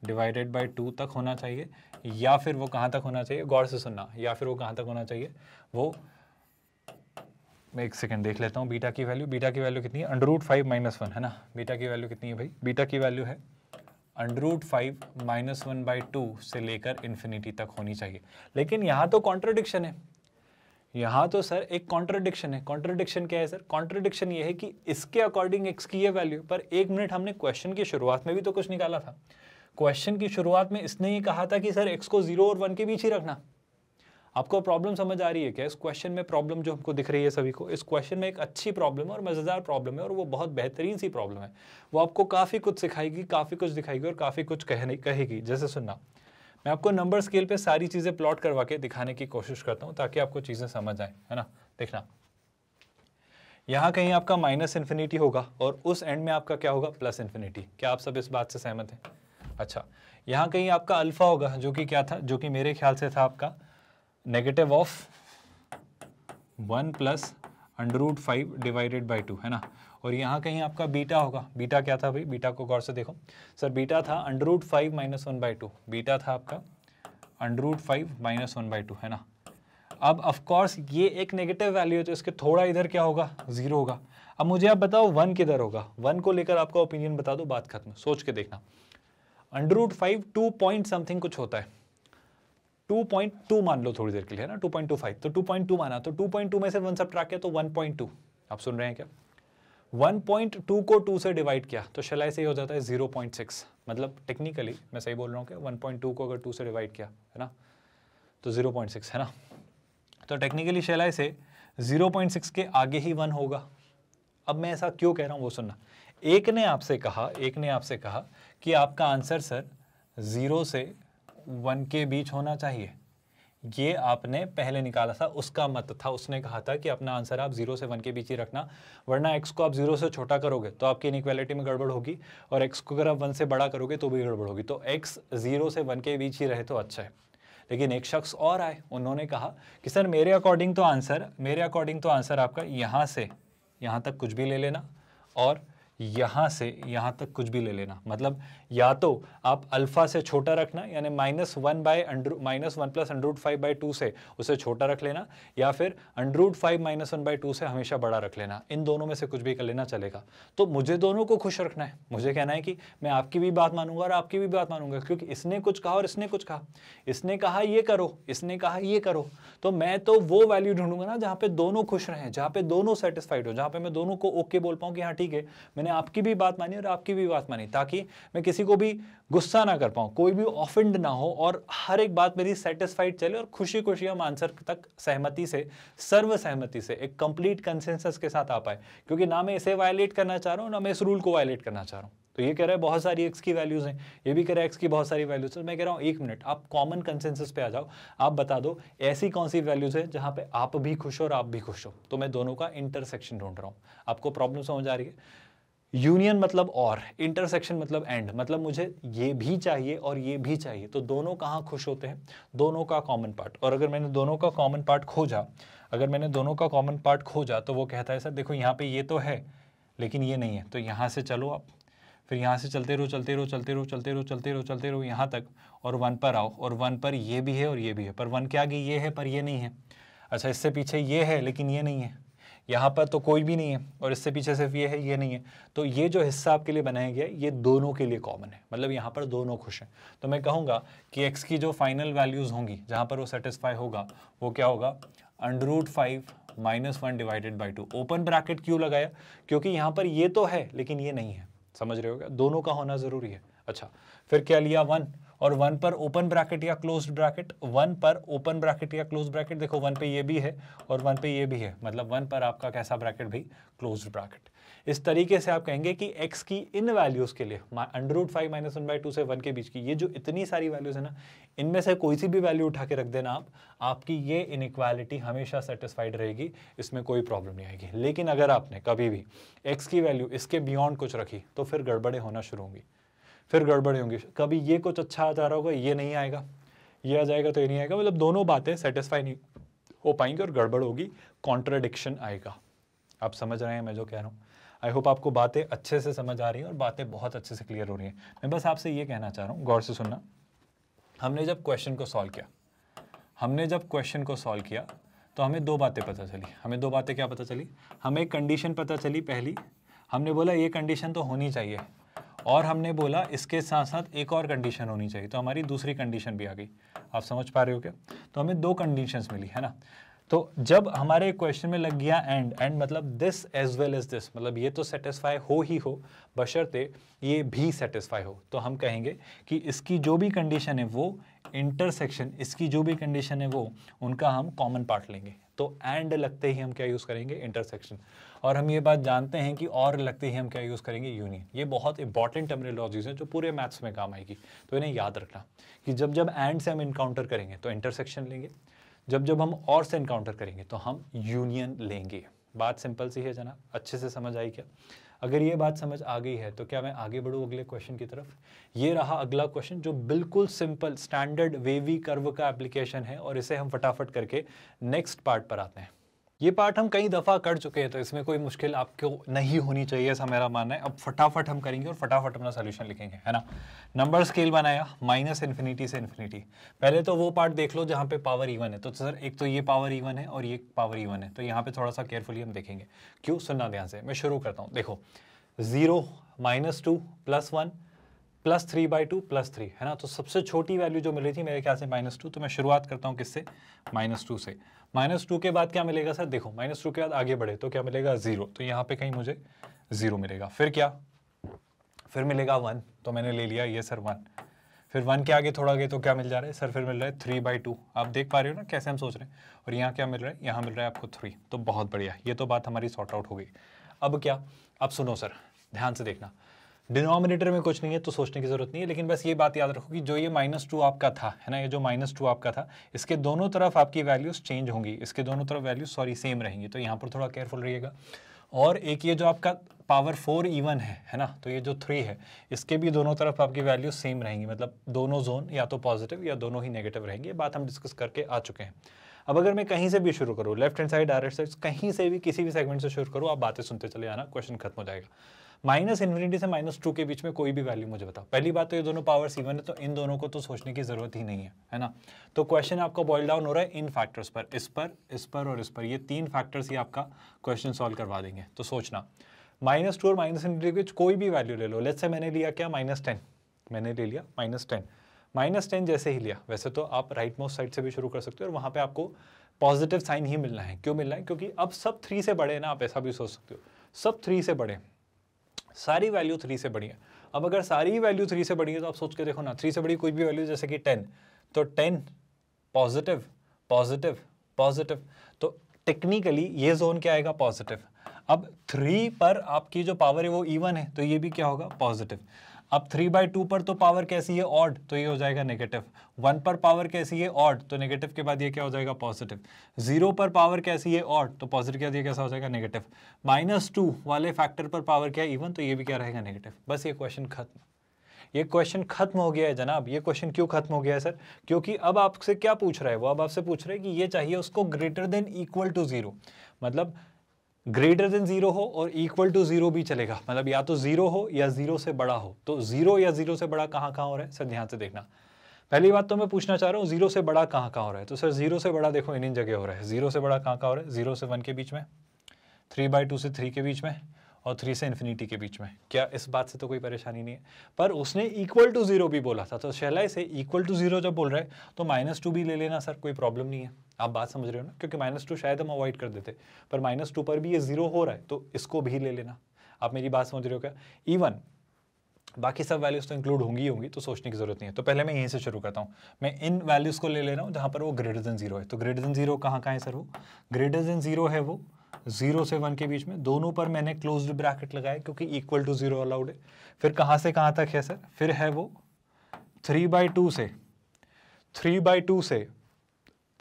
divided by two तक होना चाहिए या फिर वो कहाँ तक होना चाहिए गौर से सुनना या फिर वो कहाँ तक होना चाहिए वो मैं एक सेकेंड देख लेता हूँ बीटा की वैल्यू बीटा की वैल्यू कितनी है under root five minus one है ना बीटा की वैल्यू कितनी है भाई बीटा की वैल्यू है under root five minus one by two से लेकर इन्फिनिटी तक होनी चाहिए लेकिन यहाँ तो कॉन्ट्रोडिक्शन है यहाँ तो सर एक कॉन्ट्रोडिक्शन है कॉन्ट्रोडिक्शन क्या है सर कॉन्ट्रोडिक्शन ये है कि इसके अकॉर्डिंग एक्स की है वैल्यू पर एक मिनट हमने क्वेश्चन की शुरुआत में भी तो कुछ निकाला था क्वेश्चन की शुरुआत में इसने ही कहा था कि सर एक्स को जीरो और वन के बीच ही रखना आपको प्रॉब्लम समझ आ रही है क्या इस क्वेश्चन में प्रॉब्लम जो हमको दिख रही है सभी को इस क्वेश्चन में एक अच्छी प्रॉब्लम है और मज़ेदार प्रॉब्लम है और वो बहुत बेहतरीन सी प्रॉब्लम है वो आपको काफ़ी कुछ सिखाएगी काफ़ी कुछ दिखाएगी और काफ़ी कुछ कहने कहेगी जैसे सुनना मैं आपको नंबर स्केल पे सारी चीज़ें प्लॉट करवा के दिखाने की कोशिश करता हूँ ताकि आपको चीज़ें समझ आए है ना देखना यहाँ कहीं आपका माइनस इन्फिनिटी होगा और उस एंड में आपका क्या होगा प्लस इन्फिनिटी क्या आप सब इस बात से सहमत हैं अच्छा यहाँ कहीं आपका अल्फ़ा होगा जो कि क्या था जो कि मेरे ख्याल से था आपका negative of one plus under root five divided by two है ना और यहाँ कहीं आपका बीटा होगा बीटा क्या था भाई बीटा को गौर से देखो सर बीटा था under root five minus one by two beta था आपका under root five minus one by two है ना अब ऑफकोर्स ये एक नेगेटिव वैल्यू है तो इसके थोड़ा इधर क्या होगा जीरो होगा अब मुझे आप बताओ वन किधर होगा वन को लेकर आपका ओपिनियन बता दो बात खत्म सोच के देखना under root five two point something कुछ होता है टू पॉइंट टू मान लो थोड़ी देर के लिए ना टू पॉइंट टू फाइव तो टू पॉइंट टू माना तो टू पॉइंट टू में से वन सब ट्रैक किया तो वन पॉइंट टू आप सुन रहे हैं क्या वन पॉइंट टू को टू से डिवाइड किया तो शलाय से ही हो जाता है जीरो पॉइंट सिक्स मतलब टेक्निकली मैं सही बोल रहा हूँ कि वन पॉइंट टू को अगर टू से डिवाइड किया है ना तो जीरो पॉइंट सिक्स है ना तो टेक्निकली शलाय से जीरो पॉइंट सिक्स के आगे ही वन होगा अब मैं ऐसा क्यों कह रहा हूँ वो सुनना एक ने आपसे कहा एक ने आपसे कहा कि आपका आंसर सर ज़ीरो से वन के बीच होना चाहिए ये आपने पहले निकाला था उसका मत था उसने कहा था कि अपना आंसर आप जीरो से वन के बीच ही रखना वरना एक्स को आप जीरो से छोटा करोगे तो आपकी इनक्वालिटी में गड़बड़ होगी और एक्स को अगर आप वन से बड़ा करोगे तो भी गड़बड़ होगी तो एक्स जीरो से वन के बीच ही रहे तो अच्छा है लेकिन एक शख्स और आए उन्होंने कहा कि सर मेरे अकॉर्डिंग तो आंसर मेरे अकॉर्डिंग तो आंसर आपका यहाँ से यहाँ तक कुछ भी ले लेना और यहाँ से यहाँ तक कुछ भी ले लेना मतलब या तो आप अल्फ़ा से छोटा रखना यानी minus one by minus one plus under root five by two से उसे छोटा रख लेना या फिर under root five minus one by two से हमेशा बड़ा रख लेना इन दोनों में से कुछ भी कर लेना चलेगा तो मुझे दोनों को खुश रखना है मुझे कहना है कि मैं आपकी भी बात मानूंगा और आपकी भी बात मानूंगा क्योंकि इसने कुछ कहा और इसने कुछ कहा इसने कहा ये करो इसने कहा ये करो तो मैं तो वो वैल्यू ढूंढूंगा ना जहाँ पे दोनों खुश रहें जहाँ पे दोनों सेटिस्फाइड हो जहाँ पे मैं दोनों को ओके बोल पाऊँ कि हाँ ठीक है मैंने आपकी भी बात मानी और आपकी भी बात मानी ताकि मैं किसी को भी गुस्सा ना कर पाऊँ कोई भी ऑफेंड ना हो और हर एक बात मेरी सेटिस्फाइड चले और खुशी खुशी हम आंसर तक सहमति से सर्वसहमति से एक कंप्लीट कंसेंसस के साथ आ पाए क्योंकि ना मैं इसे वायलेट करना चाह रहा हूँ ना मैं इस रूल को वायलेट करना चाह रहा हूँ तो ये कह रहा है बहुत सारी एक्स की वैल्यूज़ हैं ये भी कह रहा है एक्स की बहुत सारी वैल्यूज़ तो मैं कह रहा हूँ एक मिनट आप कॉमन कंसेंसस पे आ जाओ आप बता दो ऐसी कौन सी वैल्यूज़ है जहाँ पे आप भी खुश हो और आप भी खुश हो तो मैं दोनों का इंटरसेक्शन ढूंढ रहा हूँ आपको प्रॉब्लम समझ आ रही है यूनियन मतलब और इंटरसेक्शन मतलब एंड मतलब मुझे ये भी चाहिए और ये भी चाहिए तो दोनों कहाँ खुश होते हैं दोनों का कॉमन पार्ट और अगर मैंने दोनों का कॉमन पार्ट खोजा अगर मैंने दोनों का कॉमन पार्ट खोजा तो वो कहता है सर देखो यहाँ पे ये तो है लेकिन ये नहीं है तो यहाँ से चलो आप फिर यहाँ से चलते रहो चलते रहो चलते रहो चलते रहो चलते रहो चलते रहो यहाँ तक और वन पर आओ और वन पर ये भी है और ये भी है पर वन के आगे ये है पर ये नहीं है अच्छा इससे पीछे ये है लेकिन ये नहीं है यहाँ पर तो कोई भी नहीं है और इससे पीछे सिर्फ ये है ये नहीं है तो ये जो हिस्सा आपके लिए बनाया गया ये दोनों के लिए कॉमन है मतलब यहाँ पर दोनों खुश हैं तो मैं कहूँगा कि एक्स की जो फाइनल वैल्यूज़ होंगी जहाँ पर वो सेटिस्फाई होगा वो क्या होगा under root five minus one divided by two open bracket क्यों लगाया क्योंकि यहाँ पर ये तो है लेकिन ये नहीं है समझ रहे हो दोनों का होना ज़रूरी है अच्छा फिर क्या लिया वन और वन पर ओपन ब्रैकेट या क्लोज ब्रैकेट वन पर ओपन ब्रैकेट या क्लोज ब्रैकेट देखो वन पे ये भी है और वन पे ये भी है मतलब वन पर आपका कैसा ब्रैकेट भाई क्लोज ब्रैकेट इस तरीके से आप कहेंगे कि x की इन वैल्यूज़ के लिए under root five minus one by two से वन के बीच की ये जो इतनी सारी वैल्यूज़ है ना इनमें से कोई सी भी वैल्यू उठा के रख देना आप आपकी ये इनक्वालिटी हमेशा सेटिस्फाइड रहेगी इसमें कोई प्रॉब्लम नहीं आएगी लेकिन अगर आपने कभी भी एक्स की वैल्यू इसके बियॉन्ड कुछ रखी तो फिर गड़बड़े होना शुरू होंगी फिर गड़बड़े होंगी कभी ये कुछ अच्छा आ जा रहा होगा ये नहीं आएगा ये आ जाएगा तो ये नहीं आएगा मतलब दोनों बातें सेटिस्फाई नहीं हो पाएंगी और गड़बड़ होगी कॉन्ट्राडिक्शन आएगा आप समझ रहे हैं मैं जो कह रहा हूँ आई होप आपको बातें अच्छे से समझ आ रही हैं और बातें बहुत अच्छे से क्लियर हो रही हैं मैं बस आपसे ये कहना चाह रहा हूँ गौर से सुनना हमने जब क्वेश्चन को सॉल्व किया हमने जब क्वेश्चन को सॉल्व किया तो हमें दो बातें पता चली हमें दो बातें क्या पता चली हमें कंडीशन पता चली पहली हमने बोला ये कंडीशन तो होनी चाहिए और हमने बोला इसके साथ साथ एक और कंडीशन होनी चाहिए तो हमारी दूसरी कंडीशन भी आ गई आप समझ पा रहे हो क्या तो हमें दो कंडीशंस मिली है ना तो जब हमारे क्वेश्चन में लग गया एंड एंड मतलब this as well as this मतलब ये तो सेटिस्फाई हो ही हो बशर्ते ये भी सेटिस्फाई हो तो हम कहेंगे कि इसकी जो भी कंडीशन है वो इंटरसेक्शन इसकी जो भी कंडीशन है वो उनका हम कॉमन पार्ट लेंगे तो एंड लगते ही हम क्या यूज़ करेंगे इंटरसेक्शन और हम ये बात जानते हैं कि और लगते ही हम क्या यूज़ करेंगे यूनियन ये बहुत इंपॉर्टेंट टर्मिनोलॉजीज हैं जो पूरे मैथ्स में काम आएगी तो इन्हें याद रखना कि जब जब एंड से हम इनकाउंटर करेंगे तो इंटरसेक्शन लेंगे जब जब हम और से इनकाउंटर करेंगे तो हम यूनियन लेंगे बात सिंपल सी है जनाब अच्छे से समझ आई क्या अगर ये बात समझ आ गई है तो क्या मैं आगे बढ़ूँ अगले क्वेश्चन की तरफ ये रहा अगला क्वेश्चन जो बिल्कुल सिंपल स्टैंडर्ड वेवी कर्व का एप्लीकेशन है और इसे हम फटाफट करके नेक्स्ट पार्ट पर आते हैं ये पार्ट हम कई दफ़ा कर चुके हैं तो इसमें कोई मुश्किल आपको नहीं होनी चाहिए ऐसा मेरा मानना है अब फटाफट हम करेंगे और फटाफट अपना सोल्यूशन लिखेंगे है ना नंबर स्केल बनाया माइनस इन्फिनिटी से इन्फिनिटी पहले तो वो पार्ट देख लो जहाँ पे पावर इवन है तो सर एक तो ये पावर इवन है और ये पावर इवन है तो यहाँ पर थोड़ा सा केयरफुली हम देखेंगे क्यों सुनना ध्यान से मैं शुरू करता हूँ देखो zero minus two plus one plus three by two plus three है ना तो सबसे छोटी वैल्यू जो मिली थी मेरे ख्याल से माइनस टू तो मैं शुरुआत करता हूँ किससे माइनस टू से माइनस टू के बाद क्या मिलेगा सर देखो माइनस टू के बाद आगे बढ़े तो क्या मिलेगा ज़ीरो तो यहाँ पे कहीं मुझे ज़ीरो मिलेगा फिर क्या फिर मिलेगा वन तो मैंने ले लिया ये सर वन फिर वन के आगे थोड़ा आगे तो क्या मिल जा रहा है सर फिर मिल रहा है थ्री बाई टू आप देख पा रहे हो ना कैसे हम सोच रहे हैं और यहाँ क्या मिल रहा है यहाँ मिल रहा है आपको थ्री तो बहुत बढ़िया ये तो बात हमारी सॉर्ट आउट हो गई अब क्या अब सुनो सर ध्यान से देखना डिनोमिनेटर में कुछ नहीं है तो सोचने की ज़रूरत नहीं है लेकिन बस ये बात याद रखो कि जो ये माइनस टू आपका था है ना ये जो माइनस टू आपका था इसके दोनों तरफ आपकी वैल्यूज़ चेंज होंगी इसके दोनों तरफ वैल्यूज सॉरी सेम रहेंगी तो यहाँ पर थोड़ा केयरफुल रहिएगा और एक ये जो आपका पावर फोर इवन है है ना तो ये जो थ्री है इसके भी दोनों तरफ आपकी वैल्यू सेम रहेंगी मतलब दोनों जोन या तो पॉजिटिव या दोनों ही नेगेटिव रहेंगे ये बात हम डिस्कस करके आ चुके हैं अब अगर मैं कहीं से भी शुरू करूँ left hand side direct side कहीं से भी किसी भी सेगमेंट से शुरू करूँ आप बातें सुनते चले जाना क्वेश्चन खत्म हो जाएगा माइनस इन्फिनिटी से माइनस टू के बीच में कोई भी वैल्यू मुझे बताओ पहली बात तो ये दोनों पावर्स इवन है तो इन दोनों को तो सोचने की जरूरत ही नहीं है है ना तो क्वेश्चन आपका बॉयल डाउन हो रहा है इन फैक्टर्स पर इस पर इस पर और इस पर ये तीन फैक्टर्स ही आपका क्वेश्चन सॉल्व करवा देंगे तो सोचना माइनस टू और माइनस इन्फिनिटी के बीच कोई भी वैल्यू ले लो लेट से मैंने लिया क्या माइनस टेन मैंने ले लिया माइनस टेन माइनस टेन जैसे ही लिया वैसे तो आप राइट मोस्ट साइड से भी शुरू कर सकते हो और वहाँ पे आपको पॉजिटिव साइन ही मिलना है क्यों मिलना है क्योंकि अब सब थ्री से बड़े हैं ना आप ऐसा भी सोच सकते हो सब थ्री से बड़े हैं सारी वैल्यू थ्री से बड़ी है अब अगर सारी वैल्यू थ्री से बड़ी है तो आप सोच के देखो ना थ्री से बड़ी कोई भी वैल्यू जैसे कि टेन तो टेन पॉजिटिव पॉजिटिव पॉजिटिव तो टेक्निकली ये जोन क्या आएगा पॉजिटिव अब थ्री पर आपकी जो पावर है वो इवन है तो ये भी क्या होगा पॉजिटिव अब थ्री बाई टू पर तो पावर कैसी है ऑड तो ये हो जाएगा नेगेटिव वन पर पावर कैसी है ऑड तो नेगेटिव के बाद ये क्या हो जाएगा पॉजिटिव जीरो पर पावर कैसी है ऑड तो पॉजिटिव के बाद ये कैसा हो जाएगा नेगेटिव माइनस टू वाले फैक्टर पर पावर क्या है इवन तो ये भी क्या रहेगा नेगेटिव बस ये क्वेश्चन खत्म ये क्वेश्चन खत्म हो गया है जनाब ये क्वेश्चन क्यों खत्म हो गया है सर क्योंकि अब आपसे क्या पूछ रहा है वो अब आपसे पूछ रहे हैं कि ये चाहिए उसको greater than equal to zero मतलब ग्रेटर देन जीरो हो और इक्वल टू जीरो भी चलेगा मतलब या तो जीरो हो या जीरो से बड़ा हो तो जीरो या जीरो से बड़ा कहाँ कहाँ हो रहा है सर ध्यान से देखना पहली बात तो मैं पूछना चाह रहा हूँ जीरो से बड़ा कहाँ कहाँ हो रहा है तो सर जीरो से बड़ा देखो इन इन जगह हो रहा है जीरो से बड़ा कहाँ कहाँ हो रहा है जीरो से वन के बीच में थ्री बाई टू से थ्री के बीच में और थ्री से इन्फिनिटी के बीच में क्या इस बात से तो कोई परेशानी नहीं है पर उसने इक्वल टू ज़ीरो भी बोला था तो शहलाई से इक्वल टू ज़ीरो जब बोल रहे हैं तो माइनस टू भी ले लेना सर कोई प्रॉब्लम नहीं है आप बात समझ रहे हो ना क्योंकि माइनस टू शायद हम अवॉइड कर देते पर माइनस टू पर भी ये ज़ीरो हो रहा है तो इसको भी ले लेना आप मेरी बात समझ रहे हो क्या इवन बाकी सब वैल्यूज़ तो इंक्लूड होंगी होंगी तो सोचने की जरूरत नहीं है तो पहले मैं यहीं से शुरू करता हूँ मैं इन वैल्यूज़ को ले ले रहा हूँ जहाँ पर वो ग्रेटर देन जीरो है तो ग्रेटर देन जीरो कहाँ कहाँ है सर वो ग्रेटर देन जीरो है वो जीरो से वन के बीच में दोनों पर मैंने क्लोज ब्रैकेट लगाया क्योंकि इक्वल टू जीरो अलाउड है फिर कहाँ से कहाँ तक है सर फिर है वो थ्री बाई टू से थ्री बाई टू से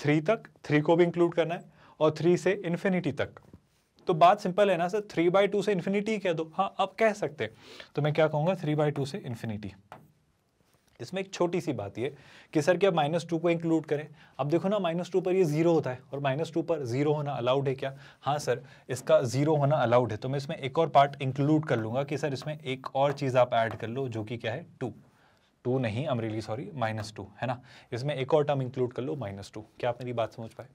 थ्री तक थ्री को भी इंक्लूड करना है और थ्री से इन्फिनिटी तक तो बात सिंपल है ना सर थ्री बाई टू से इन्फिनिटी कह दो हाँ आप कह सकते हैं तो मैं क्या कहूँगा थ्री बाई टू से इन्फिनिटी इसमें एक छोटी सी बात ये कि सर क्या माइनस टू को इंक्लूड करें अब देखो ना माइनस टू पर ये ज़ीरो होता है और माइनस टू पर ज़ीरो होना अलाउड है क्या हाँ सर इसका ज़ीरो होना अलाउड है तो मैं इसमें एक और पार्ट इंक्लूड कर लूंगा कि सर इसमें एक और चीज़ आप ऐड कर लो जो कि क्या है टू टू नहीं आई सॉरी माइनस टू है ना इसमें एक और टर्म इंक्लूड कर लो माइनस टू क्या आप मेरी बात समझ पाए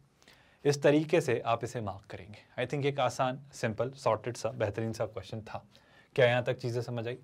इस तरीके से आप इसे मार्क करेंगे आई थिंक एक आसान सिंपल सॉर्टेड सा बेहतरीन सा क्वेश्चन था क्या यहाँ तक चीज़ें समझ आई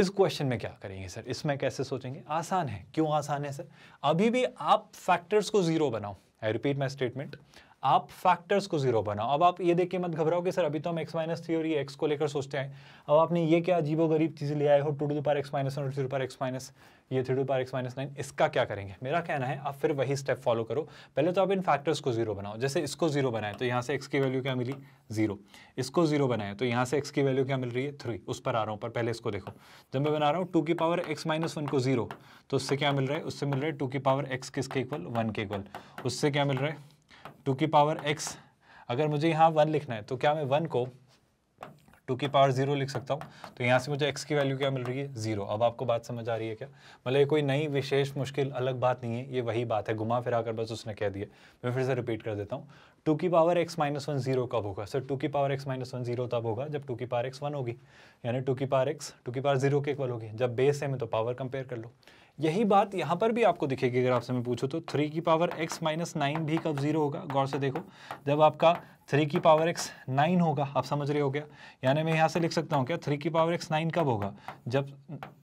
इस क्वेश्चन में क्या करेंगे सर इसमें कैसे सोचेंगे आसान है क्यों आसान है सर अभी भी आप फैक्टर्स को ज़ीरो बनाओ आई रिपीट माई स्टेटमेंट आप फैक्टर्स को जीरो बनाओ अब आप ये देख के मत घबराओ कि सर अभी तो हम एक्स माइनस थ्री और ये एक्स को लेकर सोचते हैं अब आपने ये क्या अजीबो गरीब चीज़ ले आए हो two two power x minus और थ्री पार एक्स माइनस ये three two power x minus nine इसका क्या करेंगे मेरा कहना है आप फिर वही स्टेप फॉलो करो पहले तो आप इन फैक्टर्स को जीरो बनाओ जैसे इसको जीरो बनाए तो यहाँ से एक्स की वैल्यू क्या मिली जीरो इसको जीरो बनाए तो यहाँ से एक्स की वैल्यू क्या मिल रही है थ्री उस पर आ रहा हूँ पर पहले इसको देखो जब मैं बना रहा हूँ टू की पावर एक्स माइनस वन को जीरो तो उससे क्या मिल रहा है उससे मिल रहा है टू की पावर एक्स किसके इक्वल वन के इक्वल उससे क्या मिल रहा है टू की पावर एक्स अगर मुझे यहाँ वन लिखना है तो क्या मैं वन को टू की पावर जीरो लिख सकता हूँ तो यहाँ से मुझे एक्स की वैल्यू क्या मिल रही है जीरो अब आपको बात समझ आ रही है क्या मतलब ये कोई नई विशेष मुश्किल अलग बात नहीं है ये वही बात है घुमा फिरा कर बस उसने कह दिया मैं फिर से रिपीट कर देता हूँ टू की power x minus one zero कब होगा सर टू की power x minus one zero तब होगा जब टू की पावर एक्स वन होगी यानी टू की पावर एक्स टू की पावर जीरो के इक्वल होगी जब बेस है मैं तो पावर कंपेयर कर लो यही बात यहाँ पर भी आपको दिखेगी अगर आपसे मैं पूछूँ तो थ्री की पावर एक्स माइनस नाइन भी कब जीरो होगा गौर से देखो जब आपका थ्री की पावर एक्स नाइन होगा आप समझ रहे हो क्या यानी मैं यहाँ से लिख सकता हूँ क्या थ्री की पावर एक्स नाइन कब होगा जब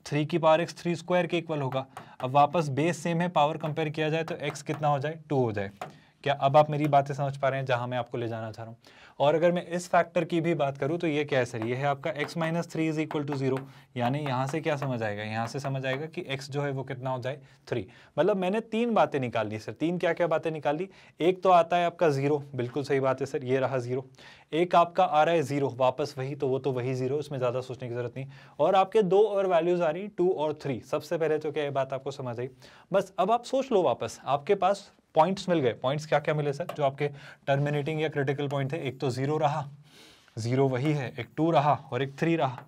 थ्री की पावर एक्स थ्री स्क्वायर के इक्वल होगा अब वापस बेस सेम है पावर कंपेयर किया जाए तो एक्स कितना हो जाए टू हो जाए क्या अब आप मेरी बातें समझ पा रहे हैं जहाँ मैं आपको ले जाना चाह रहा हूँ और अगर मैं इस फैक्टर की भी बात करूँ तो ये क्या है सर ये है आपका x minus three is equal to zero यानी यहाँ से क्या समझ आएगा यहाँ से समझ आएगा कि एक्स जो है वो कितना हो जाए थ्री मतलब मैंने तीन बातें निकाल ली सर तीन क्या क्या बातें निकाल ली एक तो आता है आपका जीरो बिल्कुल सही बात है सर ये रहा जीरो एक आपका आ रहा है जीरो वापस वही तो वो तो वही जीरो इसमें ज़्यादा सोचने की जरूरत नहीं और आपके दो और वैल्यूज आ रही टू और थ्री सबसे पहले तो क्या ये बात आपको समझ आई बस अब आप सोच लो वापस आपके पास पॉइंट्स मिल गए पॉइंट्स क्या क्या मिले सर जो आपके टर्मिनेटिंग या क्रिटिकल पॉइंट थे एक तो ज़ीरो रहा ज़ीरो वही है एक टू रहा और एक थ्री रहा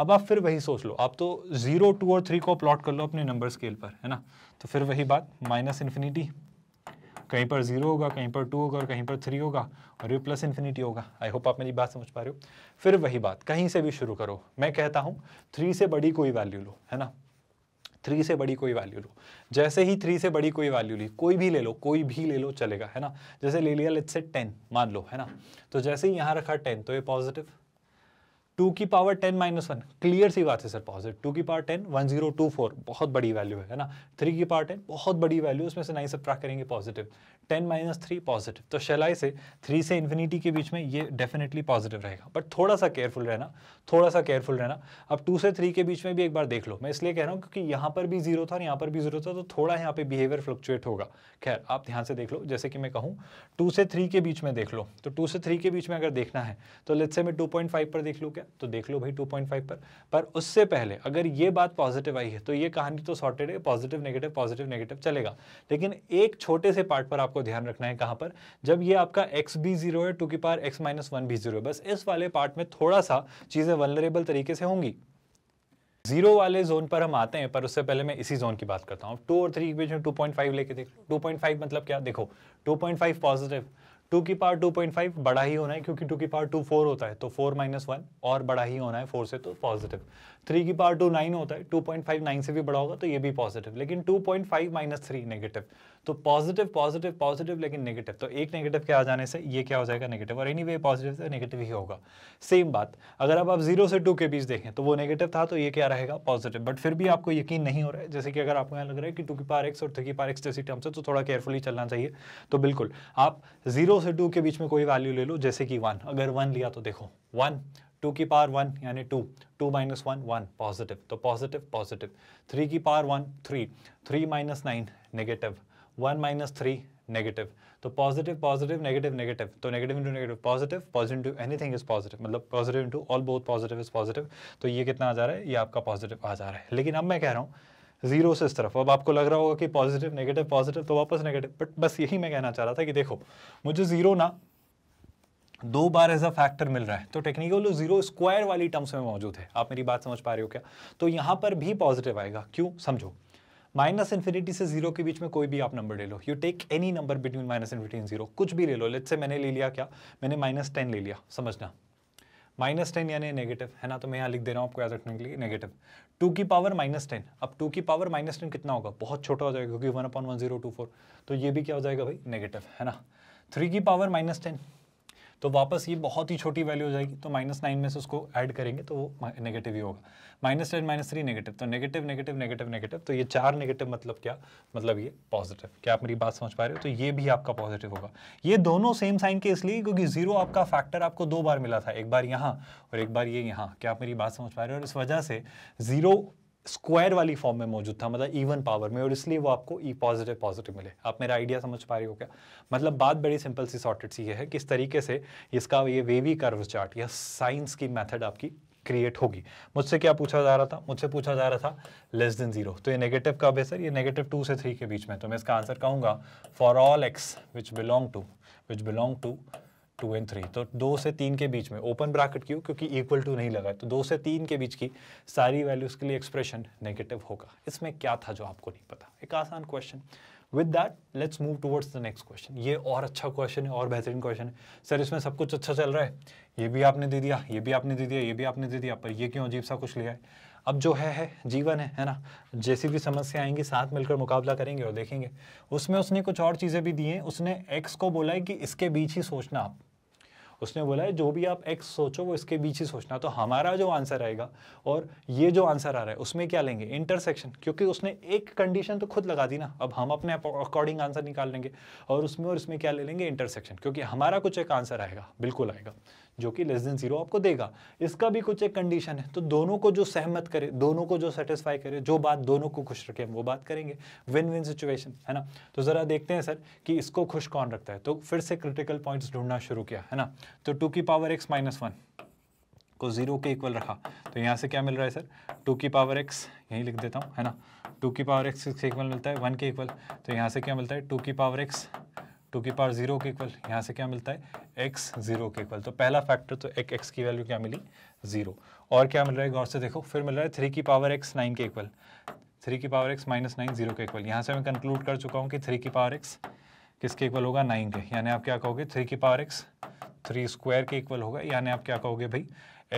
अब आप फिर वही सोच लो आप तो ज़ीरो टू और थ्री को प्लॉट कर लो अपने नंबर स्केल पर है ना तो फिर वही बात माइनस इन्फिनिटी कहीं पर ज़ीरो होगा कहीं पर टू होगा और कहीं पर थ्री होगा और ये प्लस इन्फिनिटी होगा आई होप आप मेरी बात समझ पा रहे हो फिर वही बात कहीं से भी शुरू करो मैं कहता हूँ थ्री से बड़ी कोई वैल्यू लो है ना थ्री से बड़ी कोई वैल्यू लो जैसे ही थ्री से बड़ी कोई वैल्यू ली कोई भी ले लो कोई भी ले लो चलेगा है ना जैसे ले लिया लेट से टेन मान लो है ना तो जैसे ही यहाँ रखा टेन तो ये पॉजिटिव टू की power ten minus one clear सी बात है सर पॉजिटिव टू की power ten one zero two four बहुत बड़ी वैल्यू है ना थ्री की पावर टेन बहुत बड़ी वैल्यू उसमें से नहीं सब करेंगे positive ten minus three positive तो शलाई से थ्री से इन्फिनिटी के बीच में ये डेफिनेटली पॉजिटिव रहेगा बट थोड़ा सा केयरफुल रहना थोड़ा सा केयरफुल रहना अब टू से थ्री के बीच में भी एक बार देख लो मैं इसलिए कह रहा हूँ क्योंकि यहाँ पर भी जीरो था और यहाँ पर भी जीरो था तो थोड़ा यहाँ पे बिहेवियर फ्लक्चुएट होगा खैर आप ध्यान से देख लो जैसे कि मैं कहूँ टू से थ्री के बीच में देख लो तो टू से थ्री के बीच में अगर देखना है तो लेट से मैं टू पर देख लूँ क्या तो देख लो भाई टू पर पर उससे पहले अगर ये बात पॉजिटिव आई है तो ये कहानी तो सॉर्टेड है पॉजिटिव नेगेटिव पॉजिटिव नेगेटिव चलेगा लेकिन एक छोटे से पार्ट पर आप आपको ध्यान रखना है कहाँ पर जब ये आपका एक्स भी जीरो है टू की पार एक्स माइनस वन भी जीरो है बस इस वाले पार्ट में थोड़ा सा चीज़ें वनरेबल तरीके से होंगी जीरो वाले जोन पर हम आते हैं पर उससे पहले मैं इसी जोन की बात करता हूँ टू और थ्री के बीच में टू पॉइंट फाइव लेके देख टू पॉइंट फाइव मतलब क्या देखो two point five positive two की पावर टू पॉइंट फाइव बड़ा ही होना है क्योंकि टू की पावर टू फोर होता है तो फोर माइनस वन और बड़ा ही होना है फोर से तो पॉजिटिव थ्री की पावर टू नाइन होता है टू पॉइंट फाइव नाइन से भी बड़ा होगा तो ये भी पॉजिटिव लेकिन two point five minus three negative तो पॉजिटिव पॉजिटिव पॉजिटिव लेकिन नेगेटिव तो एक नेगेटिव के आ जाने से ये क्या हो जाएगा नेगेटिव और एनी वे पॉजिटिव से नेगेटिव ही होगा सेम बात अगर अब आप जीरो से टू के बीच देखें तो वो नेगेटिव था तो ये क्या रहेगा पॉजिटिव बट फिर भी आपको यकीन नहीं हो रहा है जैसे कि अगर आपको यहाँ लग रहा है कि टू की पार एक्स और थ्री की पार एक्स जैसी टर्म्स है तो थोड़ा केयरफुली चलना चाहिए तो बिल्कुल आप जीरो से टू के बीच में कोई वैल्यू ले लो जैसे कि वन अगर वन लिया तो देखो वन टू की पार वन यानी two two minus one one positive तो पॉजिटिव पॉजिटिव थ्री की power one three three minus nine negative one minus three negative तो पॉजिटिव पॉजिटिव नेगेटिव नेगेटिव तो negative into negative positive positive into anything is positive मतलब positive into all both positive is positive तो ये कितना आ जा रहा है ये आपका पॉजिटिव आ जा रहा है लेकिन अब मैं कह रहा हूँ जीरो से इस तरफ अब आपको लग रहा होगा कि पॉजिटिव नेगेटिव पॉजिटिव तो वापस नेगेटिव बट बस यही मैं कहना चाह रहा था कि देखो मुझे जीरो ना दो बार एज अ फैक्टर मिल रहा है तो टेक्निकल जीरो स्क्वायर वाली टर्म्स में मौजूद है आप मेरी बात समझ पा रहे हो क्या तो यहाँ पर भी पॉजिटिव आएगा क्यों समझो माइनस इन्फिनिटी से जीरो के बीच में कोई भी आप नंबर ले लो you take any number between minus infinity and zero कुछ भी ले लो लेट से मैंने ले लिया क्या मैंने माइनस टेन ले लिया समझना माइनस टेन यानी नेगेटिव है ना तो मैं यहाँ लिख दे रहा हूँ आपको याद रखने के लिए नेगेटिव टू की पावर माइनस टेन अब टू की पावर माइनस टेन कितना होगा बहुत छोटा हो जाएगा क्योंकि one upon one zero two four तो ये भी क्या हो जाएगा भाई नेगेटिव है ना थ्री की पावर माइनस टेन तो वापस ये बहुत ही छोटी वैल्यू हो जाएगी तो माइनस नाइन में से उसको ऐड करेंगे तो वो नेगेटिव ही होगा minus ten minus three negative तो नेगेटिव नेगेटिव नेगेटिव नेगेटिव तो ये चार नेगेटिव मतलब क्या मतलब ये पॉजिटिव क्या आप मेरी बात समझ पा रहे हो तो ये भी आपका पॉजिटिव होगा ये दोनों सेम साइन के इसलिए क्योंकि जीरो आपका फैक्टर आपको दो बार मिला था एक बार यहाँ और एक बार ये यहाँ क्या आप मेरी बात समझ पा रहे हो और इस वजह से जीरो स्क्वायर वाली फॉर्म में मौजूद था मतलब इवन पावर में और इसलिए वो आपको ई पॉजिटिव पॉजिटिव मिले आप मेरा आइडिया समझ पा रही हो क्या मतलब बात बड़ी सिंपल सी सॉर्टेड सी है किस तरीके से इसका ये वेवी कर्व चार्ट या साइंस की मेथड आपकी क्रिएट होगी मुझसे क्या पूछा जा रहा था मुझसे पूछा जा रहा था लेस देन जीरो तो ये नेगेटिव कब है सर ये नेगेटिव टू से थ्री के बीच में तो मैं इसका आंसर कहूँगा for all x which belong to which belong to two and three तो दो से तीन के बीच में ओपन ब्रैकेट क्यों क्योंकि इक्वल टू नहीं लगा तो दो से तीन के बीच की सारी वैल्यूज़ के लिए एक्सप्रेशन नेगेटिव होगा इसमें क्या था जो आपको नहीं पता एक आसान question with that let's move towards the next question ये और अच्छा क्वेश्चन है और बेहतरीन क्वेश्चन है सर इसमें सब कुछ अच्छा चल रहा है ये भी आपने दे दिया ये भी आपने दे दिया ये भी आपने दे दिया पर ये क्यों अजीब सा कुछ लिया है अब जो है है जीवन है है ना जैसी भी समस्या आएंगी साथ मिलकर मुकाबला करेंगे और देखेंगे उसमें उसने कुछ और चीज़ें भी दी हैं उसने एक्स को बोला है कि इसके बीच ही सोचना आप उसने बोला है जो भी आप एक्स सोचो वो इसके बीच ही सोचना तो हमारा जो आंसर आएगा और ये जो आंसर आ रहा है उसमें क्या लेंगे इंटरसेक्शन क्योंकि उसने एक कंडीशन तो खुद लगा दी ना अब हम अपने अकॉर्डिंग आंसर निकाल लेंगे और उसमें और इसमें क्या ले लेंगे इंटरसेक्शन क्योंकि हमारा कुछ एक आंसर आएगा बिल्कुल आएगा जो कि लेस देन जीरो आपको देगा इसका भी कुछ एक कंडीशन है तो दोनों को जो सहमत करे दोनों को जो सेटिस्फाई करे जो बात दोनों को खुश रखे वो बात करेंगे विन विन सिचुएशन है ना तो ज़रा देखते हैं सर कि इसको खुश कौन रखता है तो फिर से क्रिटिकल पॉइंट्स ढूंढना शुरू किया है ना तो टू की पावर एक्स माइनस वन को जीरो के इक्वल रखा तो यहाँ से क्या मिल रहा है सर टू की पावर एक्स यहीं लिख देता हूँ है ना टू की पावर एक्स इक्वल मिलता है वन के इक्वल तो यहाँ से क्या मिलता है टू की पावर एक्स टू की पावर जीरो के इक्वल यहाँ से क्या मिलता है एक्स जीरो के इक्वल तो पहला फैक्टर तो एक एक्स की वैल्यू क्या मिली जीरो और क्या मिल रहा है गौर से देखो फिर मिल रहा है थ्री की पावर एक्स नाइन के इक्वल थ्री की power x minus nine zero के इक्वल यहाँ से मैं कंक्लूड कर चुका हूँ कि थ्री की पावर एक्स किसके इक्वल होगा नाइन के यानी आप क्या कहोगे थ्री की पावर एक्स थ्री स्क्वायर के इक्वल होगा यानी आप क्या कहोगे भाई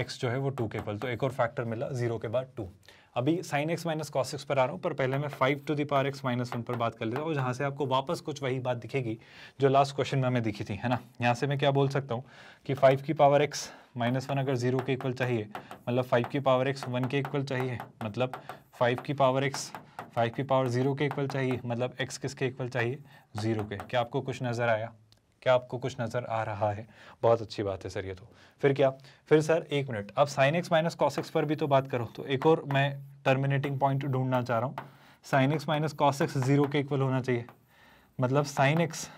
एक्स जो है वो टू के इक्वल तो एक और फैक्टर मिला जीरो के बाद टू अभी sine x minus cos x पर आ रहा हूँ पर पहले मैं five to the power x minus one पर बात कर लेता हूँ जहाँ से आपको वापस कुछ वही बात दिखेगी जो लास्ट क्वेश्चन में हमें दिखी थी है ना यहाँ से मैं क्या बोल सकता हूँ कि फाइव की पावर एक्स माइनस वन अगर जीरो के इक्वल चाहिए मतलब फाइव की पावर एक्स वन के इक्वल चाहिए मतलब फाइव की पावर एक्स फाइव की पावर जीरो के इक्वल चाहिए मतलब एक्स किसके इक्वल चाहिए जीरो के क्या आपको कुछ नज़र आया क्या आपको कुछ नज़र आ रहा है बहुत अच्छी बात है सर ये तो फिर क्या फिर सर एक मिनट अब sine x minus cos x पर भी तो बात करो तो एक और मैं टर्मिनेटिंग पॉइंट ढूंढना चाह रहा हूँ sine x minus cos x zero के इक्वल होना चाहिए मतलब साइन एक्स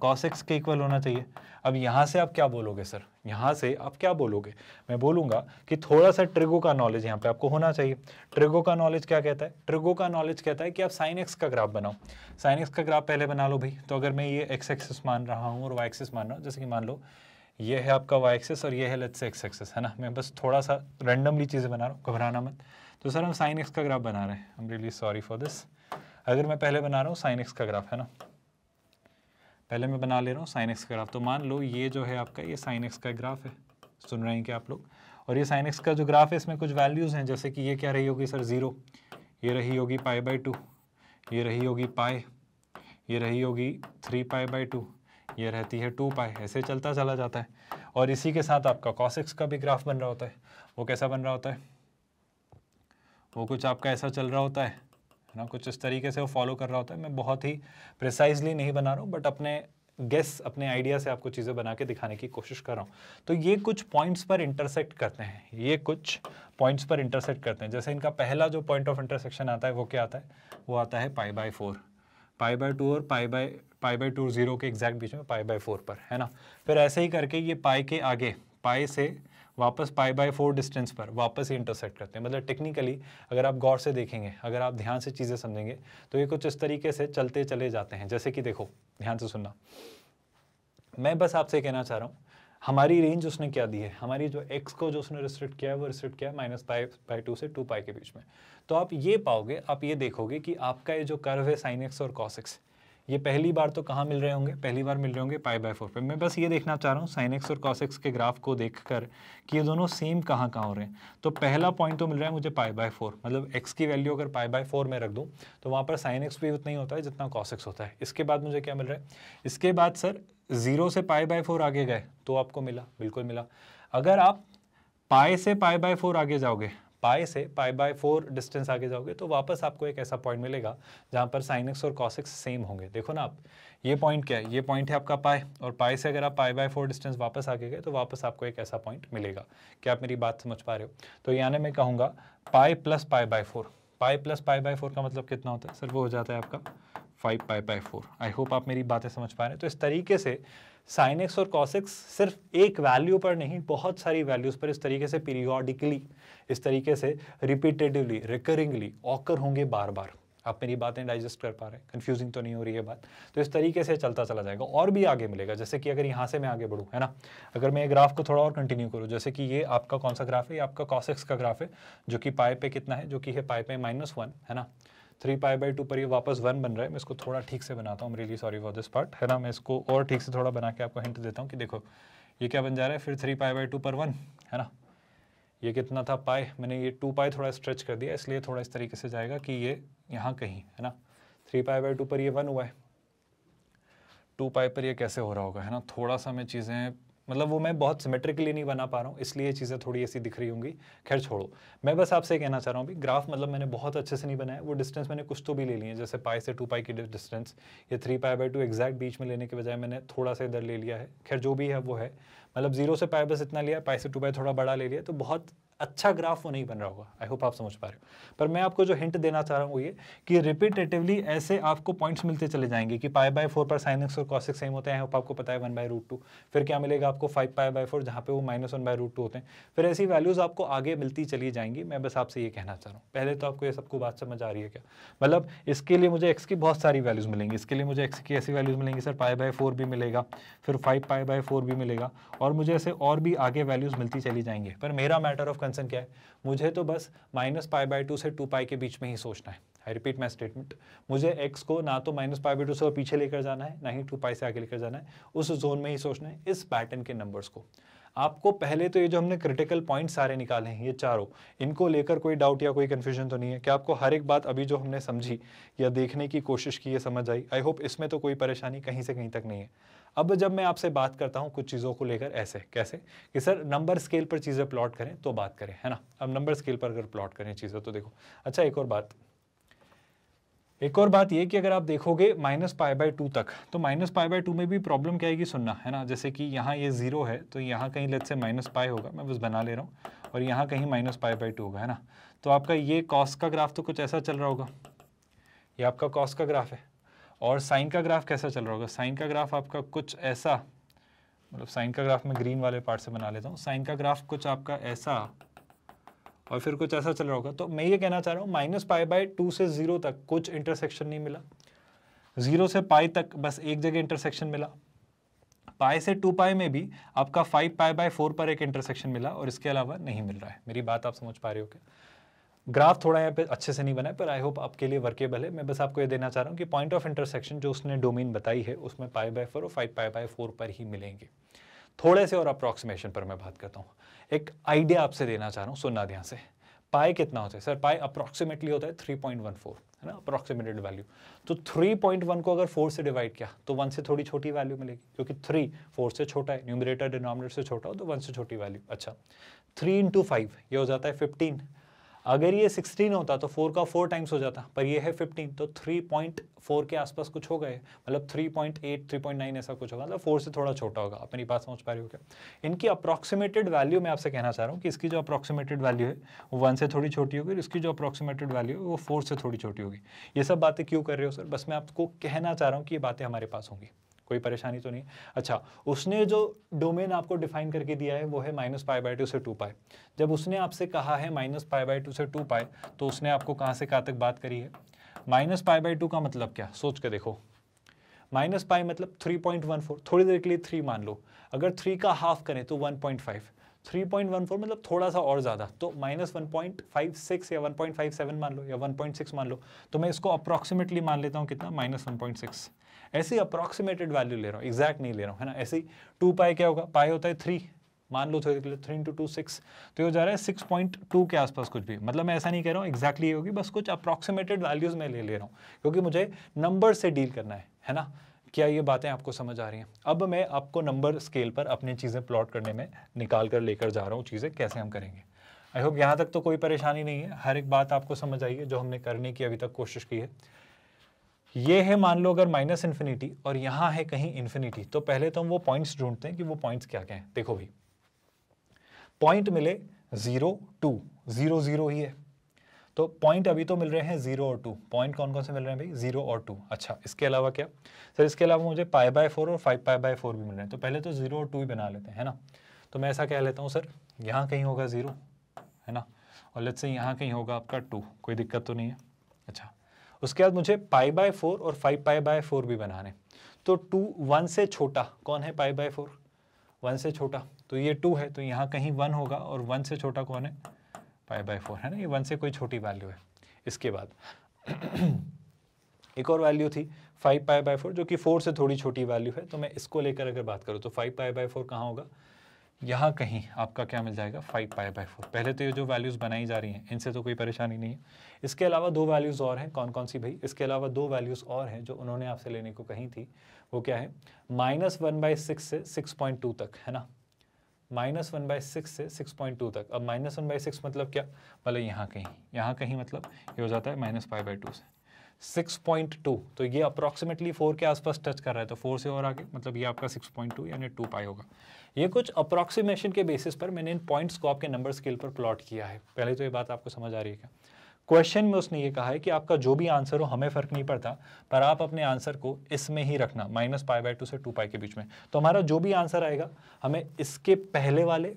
कॉस एक्स के इक्वल होना चाहिए अब यहाँ से आप क्या बोलोगे सर यहाँ से आप क्या बोलोगे मैं बोलूँगा कि थोड़ा सा ट्रिगो का नॉलेज यहाँ पे आपको होना चाहिए ट्रिगो का नॉलेज क्या कहता है ट्रिगो का नॉलेज कहता है कि आप साइन एक्स का ग्राफ बनाओ साइन एक्स का ग्राफ पहले बना लो भाई तो अगर मैं ये एक्स एक्सेस मान रहा हूँ और वाई एक्सेस मान रहा हूँ जैसे कि मान लो ये है आपका वाई एक्सेस और ये है लेट्स एक्स एक्सेस है ना मैं बस थोड़ा सा रैंडमली चीज़ें बना रहा हूँ घबराना मत तो सर हम साइन एक्स का ग्राफ बना रहे हैं I am really sorry for this अगर मैं पहले बना रहा हूँ साइन एक्स का ग्राफ है ना पहले मैं बना ले रहा हूँ साइन एक्स का ग्राफ तो मान लो ये जो है आपका ये साइन एक्स का ग्राफ है सुन रहे हैं कि आप लोग और ये साइन एक्स का जो ग्राफ है इसमें कुछ वैल्यूज़ हैं जैसे कि ये क्या रही होगी सर ज़ीरो ये रही होगी पाई बाई टू ये रही होगी पाए ये रही होगी थ्री पाई बाई टू ये रहती है टू पाई ऐसे चलता चला जाता है और इसी के साथ आपका कॉसिक्स का भी ग्राफ बन रहा होता है वो कैसा बन रहा होता है वो कुछ आपका ऐसा चल रहा होता है रखना कुछ इस तरीके से वो फॉलो कर रहा होता है मैं बहुत ही प्रिसाइजली नहीं बना रहा हूँ बट अपने गेस अपने आइडिया से आपको चीज़ें बना के दिखाने की कोशिश कर रहा हूँ तो ये कुछ पॉइंट्स पर इंटरसेक्ट करते हैं ये कुछ पॉइंट्स पर इंटरसेक्ट करते हैं जैसे इनका पहला जो पॉइंट ऑफ इंटरसेक्शन आता है वो क्या आता है वो आता है pi by four pi by two और pi by pi by two zero के एग्जैक्ट बीच में पाई बाई फोर पर है ना फिर ऐसे ही करके ये पाई के आगे पाई से वापस पाई बाय फोर डिस्टेंस पर वापस ही इंटरसेक्ट करते हैं मतलब टेक्निकली अगर आप गौर से देखेंगे अगर आप ध्यान से चीज़ें समझेंगे तो ये कुछ इस तरीके से चलते चले जाते हैं जैसे कि देखो ध्यान से सुनना मैं बस आपसे कहना चाह रहा हूँ हमारी रेंज उसने क्या दी है हमारी जो एक्स को जो उसने रिस्ट्रिक्ट किया है वो रिस्ट्रिक्ट किया है माइनस पाई बाई टू से टू पाई के बीच में तो आप ये पाओगे आप ये देखोगे कि आपका ये जो कर्व है साइन एक्स और कॉस एक्स ये पहली बार तो कहाँ मिल रहे होंगे पहली बार मिल रहे होंगे पाई बाय फोर पे मैं बस ये देखना चाह रहा हूँ साइन एक्स और कॉस एक्स के ग्राफ को देख कर कि ये दोनों सेम कहाँ कहाँ हो रहे हैं तो पहला पॉइंट तो मिल रहा है मुझे पाई बाय फोर मतलब एक्स की वैल्यू अगर पाई बाय फोर में रख दूँ तो वहाँ पर साइन एक्स भी उतना ही होता है जितना कॉस एक्स होता है इसके बाद मुझे क्या मिल रहा है इसके बाद सर ज़ीरो से पाई बाय फोर आगे गए तो आपको मिला बिल्कुल मिला अगर आप पाए से पाए बाय फोर आगे जाओगे पाए से पाए बाय फोर डिस्टेंस आगे जाओगे तो वापस आपको एक ऐसा पॉइंट मिलेगा जहाँ पर साइनक्स और कॉसिक्स सेम होंगे देखो ना आप ये पॉइंट क्या है ये पॉइंट है आपका पाए और पाए से अगर आप पाए बाय फोर डिस्टेंस वापस आगे गए तो वापस आपको एक ऐसा पॉइंट मिलेगा क्या आप मेरी बात समझ पा रहे हो तो यानी मैं कहूँगा pi plus pi by four pi plus pi by four का मतलब कितना होता है सर वो हो जाता है आपका five pi by four I hope आप मेरी बातें समझ पा रहे हैं तो इस तरीके से साइन एक्स और कॉस एक्स सिर्फ एक वैल्यू पर नहीं बहुत सारी वैल्यूज़ पर इस तरीके से पीरियोडिकली इस तरीके से रिपीटेटिवली रिकरिंगली ऑकर होंगे बार बार आप मेरी बातें डाइजेस्ट कर पा रहे हैं कन्फ्यूजिंग तो नहीं हो रही है बात तो इस तरीके से चलता चला जाएगा और भी आगे मिलेगा जैसे कि अगर यहाँ से मैं आगे बढ़ूँ है ना अगर मैं ग्राफ को थोड़ा और कंटिन्यू करूँ जैसे कि ये आपका कौन सा ग्राफ है ये आपका कॉसेक्स का ग्राफ है जो कि पाए पे कितना है जो कि है पाए पे माइनस वन है ना थ्री पाई बाई टू पर ये वापस वन बन रहा है मैं इसको थोड़ा ठीक से बनाता हूँ really sorry for this part है ना मैं इसको और ठीक से थोड़ा बना के आपको हिंट देता हूँ कि देखो ये क्या बन जा रहा है फिर थ्री पाई बाई टू पर वन है ना ये कितना था पाए मैंने ये टू पाए थोड़ा स्ट्रेच कर दिया इसलिए थोड़ा इस तरीके से जाएगा कि ये यहाँ कहीं है ना थ्री पाई बाई टू पर ये वन हुआ है टू पाई पर ये कैसे हो रहा होगा है ना थोड़ा सा मैं चीज़ें मतलब वो मैं बहुत सिमेट्रिकली नहीं बना पा रहा हूँ इसलिए चीज़ें थोड़ी ऐसी दिख रही होंगी खैर छोड़ो मैं बस आपसे कहना चाह रहा हूँ भी ग्राफ मतलब मैंने बहुत अच्छे से नहीं बनाया वो डिस्टेंस मैंने कुछ तो भी ले लिए जैसे पाई से टू पाई की डिस्टेंस या three pi by two exact बीच में लेने के बजाय मैंने थोड़ा सा इधर ले लिया है खैर जो भी है वो है मतलब जीरो से पाई बस इतना लिया पाई से टू पाई थोड़ा बड़ा ले लिया तो बहुत अच्छा ग्राफ वो नहीं बन रहा होगा आई होप आप समझ पा रहे हो पर मैं आपको जो हिंट देना चाह रहा हूँ ये कि रिपीटेटिवली ऐसे आपको पॉइंट्स मिलते चले जाएंगे कि पाई बाय फोर पर साइन एक्स और कॉस एक्स सेम होते हैं होप आपको पता है वन बाय रूट टू फिर क्या मिलेगा आपको फाइव पाई बाय फोर जहाँ पे वो minus one by root two होते हैं फिर ऐसी वैल्यूज़ आपको आगे मिलती चली जाएंगी मैं बस आपसे ये कहना चाह रहा हूँ पहले तो आपको ये सबको बात समझ आ रही है क्या मतलब इसके लिए मुझे एक्स की बहुत सारी वैल्यूज़ मिलेंगी इसके लिए मुझे एक्स की ऐसी वैल्यूज़ मिलेंगी सर पाई बाय फोर भी मिलेगा फिर फाइव पाई बाय फोर भी मिलेगा और मुझे ऐसे और भी आगे वैल्यूज़ मिलती चली जाएंगे पर मेरा मैटर ऑफ कंसर्न क्या है मुझे तो बस माइनस पाई बाई टू से टू पाई के बीच में ही सोचना है आई रिपीट माई स्टेटमेंट मुझे एक्स को ना तो माइनस पाई बाई टू से पीछे लेकर जाना है ना ही टू पाई से आगे लेकर जाना है उस जोन में ही सोचना है इस पैटर्न के नंबर्स को आपको पहले तो ये जो हमने क्रिटिकल पॉइंट सारे निकाले हैं ये चारों इनको लेकर कोई डाउट या कोई कन्फ्यूजन तो नहीं है क्या आपको हर एक बात अभी जो हमने समझी या देखने की कोशिश की ये समझ आई आई होप इसमें तो कोई परेशानी कहीं से कहीं तक नहीं है अब जब मैं आपसे बात करता हूँ कुछ चीज़ों को लेकर ऐसे कैसे कि सर नंबर स्केल पर चीज़ें प्लॉट करें तो बात करें है ना अब नंबर स्केल पर अगर प्लॉट करें चीज़ें तो देखो अच्छा एक और बात एक और बात ये कि अगर आप देखोगे माइनस पाई बाई टू तक तो माइनस पाई बाई टू में भी प्रॉब्लम क्या आएगी सुनना है ना जैसे कि यहाँ ये ज़ीरो है तो यहाँ कहीं लेट से माइनस पाई होगा मैं बस बना ले रहा हूँ और यहाँ कहीं माइनस पाई बाई टू होगा है ना तो आपका ये कॉस का ग्राफ तो कुछ ऐसा चल रहा होगा ये आपका कॉस का ग्राफ है और साइन का ग्राफ कैसा चल रहा होगा साइन का ग्राफ आपका कुछ ऐसा मतलब साइन का ग्राफ मैं ग्रीन वाले पार्ट से बना लेता हूँ साइन का ग्राफ कुछ आपका ऐसा और फिर कुछ ऐसा चल रहा होगा तो मैं ये कहना चाह रहा हूँ माइनस पाई बाई टू से ज़ीरो तक कुछ इंटरसेक्शन नहीं मिला ज़ीरो से पाई तक बस एक जगह इंटरसेक्शन मिला पाई से टू पाई में भी आपका फाइव पाई बाय फोर पर एक इंटरसेक्शन मिला और इसके अलावा नहीं मिल रहा है मेरी बात आप समझ पा रहे हो क्या ग्राफ थोड़ा यहाँ पे अच्छे से नहीं बना है पर आई होप आपके लिए वर्केबल है मैं बस आपको ये देना चाह रहा हूँ कि पॉइंट ऑफ इंटरसेक्शन जो उसने डोमेन बताई है उसमें पाई बाय फोर और फाइव पाई बाय फोर पर ही मिलेंगे थोड़े से और अप्रॉक्सीमेशन पर मैं बात करता हूँ एक आइडिया आपसे देना चाह रहा हूँ सुनना ध्यान से पाए कितना होता है सर पाए अप्रॉक्सीमेटली होता है थ्री पॉइंट वन फोर है ना अप्रॉक्सीमेटेड वैल्यू तो थ्री पॉइंट वन को अगर फोर से डिवाइड किया तो वन से थोड़ी छोटी वैल्यू मिलेगी क्योंकि थ्री फोर से छोटा है न्यूमरेटर डिनोमिनेटर से छोटा हो तो वन से छोटी वैल्यू अच्छा थ्री इंटू फाइव ये हो जाता है फिफ्टीन अगर ये 16 होता तो 4 का 4 टाइम्स हो जाता पर ये है 15 तो 3.4 के आसपास कुछ होगा ये मतलब 3.8 3.9 ऐसा कुछ होगा मतलब 4 से थोड़ा छोटा होगा अपनी बात समझ पा रही हो क्या इनकी अप्रॉक्सीमेटेड वैल्यू मैं आपसे कहना चाह रहा हूँ कि इसकी जो अप्रॉक्सीमेटेड वैल्यू है वो वन से थोड़ी छोटी होगी और इसकी जो अप्रॉक्सीमेटेड वैल्यू है वो फोर से थोड़ी छोटी होगी ये सब बातें क्यों कर रहे हो सर बस मैं आपको कहना चाह रहा हूँ कि ये बातें हमारे पास होंगी कोई परेशानी तो नहीं अच्छा उसने जो डोमेन आपको डिफाइन करके दिया है वो है माइनस पाई बाई टू से टू पाई जब उसने आपसे कहा है माइनस पाई बाई टू से टू पाई तो उसने आपको कहाँ से कहाँ तक बात करी है माइनस पाई बाई टू का मतलब क्या सोच के देखो माइनस पाई मतलब थ्री पॉइंट वन फोर थोड़ी देर के लिए थ्री मान लो अगर थ्री का हाफ करें तो one point five three point one four मतलब थोड़ा सा और ज़्यादा तो minus one point five six या वन पॉइंट फाइव सेवन मान लो या वन पॉइंट सिक्स मान लो तो मैं इसको अप्रॉक्सीमेटली मान लेता हूँ कितना माइनस वन पॉइंट सिक्स ऐसी अप्रॉक्सीमेटेड वैल्यू ले रहा हूँ एग्जैक्ट नहीं ले रहा हूँ है ना ऐसे ही टू पाई क्या होगा पाई होता है थ्री मान लो थोड़ी थ्री इंटू टू सिक्स तो ये जा रहा है सिक्स पॉइंट टू के आसपास कुछ भी मतलब मैं ऐसा नहीं कह रहा हूँ एक्जैक्टली ये होगी बस कुछ अप्रॉक्सीमेटेड वैल्यूज़ मैं ले ले रहा हूँ क्योंकि मुझे नंबर से डील करना है है ना क्या ये बातें आपको समझ आ रही हैं अब मैं आपको नंबर स्केल पर अपनी चीज़ें प्लॉट करने में निकाल कर लेकर जा रहा हूँ चीज़ें कैसे हम करेंगे आई होप यहाँ तक तो कोई परेशानी नहीं है हर एक बात आपको समझ आई है जो हमने करने की अभी तक कोशिश की है ये है मान लो अगर माइनस इन्फिनिटी और यहाँ है कहीं इन्फिनिटी तो पहले तो हम वो पॉइंट्स ढूंढते हैं कि वो पॉइंट्स क्या क्या हैं देखो भाई पॉइंट मिले ज़ीरो टू ज़ीरो ज़ीरो ही है तो पॉइंट अभी तो मिल रहे हैं जीरो और टू पॉइंट कौन कौन से मिल रहे हैं भाई जीरो और टू अच्छा इसके अलावा क्या सर इसके अलावा मुझे पाई बाय फोर और फाइव पाई बाय फोर भी मिल रहे हैं तो पहले तो जीरो और टू ही बना लेते हैं है ना तो मैं ऐसा कह लेता हूँ सर यहाँ कहीं होगा जीरो है ना और लेट से यहाँ कहीं होगा आपका टू कोई दिक्कत तो नहीं है अच्छा उसके बाद मुझे पाई बाय फोर और फाइव पाई बाय फोर भी बनाने तो टू वन से छोटा कौन है पाई बाय फोर वन से छोटा तो ये टू है तो यहाँ कहीं वन होगा और वन से छोटा कौन है पाई बाय फोर है ना ये वन से कोई छोटी वैल्यू है इसके बाद एक और वैल्यू थी फाइव पाई बाय फोर जो कि फोर से थोड़ी छोटी वैल्यू है तो मैं इसको लेकर अगर बात करूँ तो फाइव पाई बाय फोर कहाँ होगा यहाँ कहीं आपका क्या मिल जाएगा फाइव पाई बाई फोर पहले तो ये जो वैल्यूज़ बनाई जा रही हैं इनसे तो कोई परेशानी नहीं है इसके अलावा दो वैल्यूज़ और हैं कौन कौन सी भाई इसके अलावा दो वैल्यूज़ और हैं जो उन्होंने आपसे लेने को कही थी वो क्या है माइनस वन बाई सिक्स से सिक्स पॉइंट टू तक है ना माइनस वन बाई सिक्स से सिक्स पॉइंट टू तक अब माइनस वन बाई सिक्स मतलब क्या मतलब यहाँ कहीं यहाँ कहीं मतलब ये हो जाता है माइनस फाइव बाई टू से 6.2 तो ये अप्रॉक्सीमेटली 4 के आसपास टच कर रहा है तो 4 से और आगे मतलब ये आपका 6.2 यानी 2 पाई होगा ये कुछ अप्रॉक्सीमेशन के बेसिस पर मैंने इन पॉइंट्स को आपके नंबर स्केल पर प्लॉट किया है पहले तो ये बात आपको समझ आ रही है क्वेश्चन में उसने ये कहा है कि आपका जो भी आंसर हो हमें फ़र्क नहीं पड़ता पर आप अपने आंसर को इसमें ही रखना माइनस पाई बाई टू से टू पाई के बीच में तो हमारा जो भी आंसर आएगा हमें इसके पहले वाले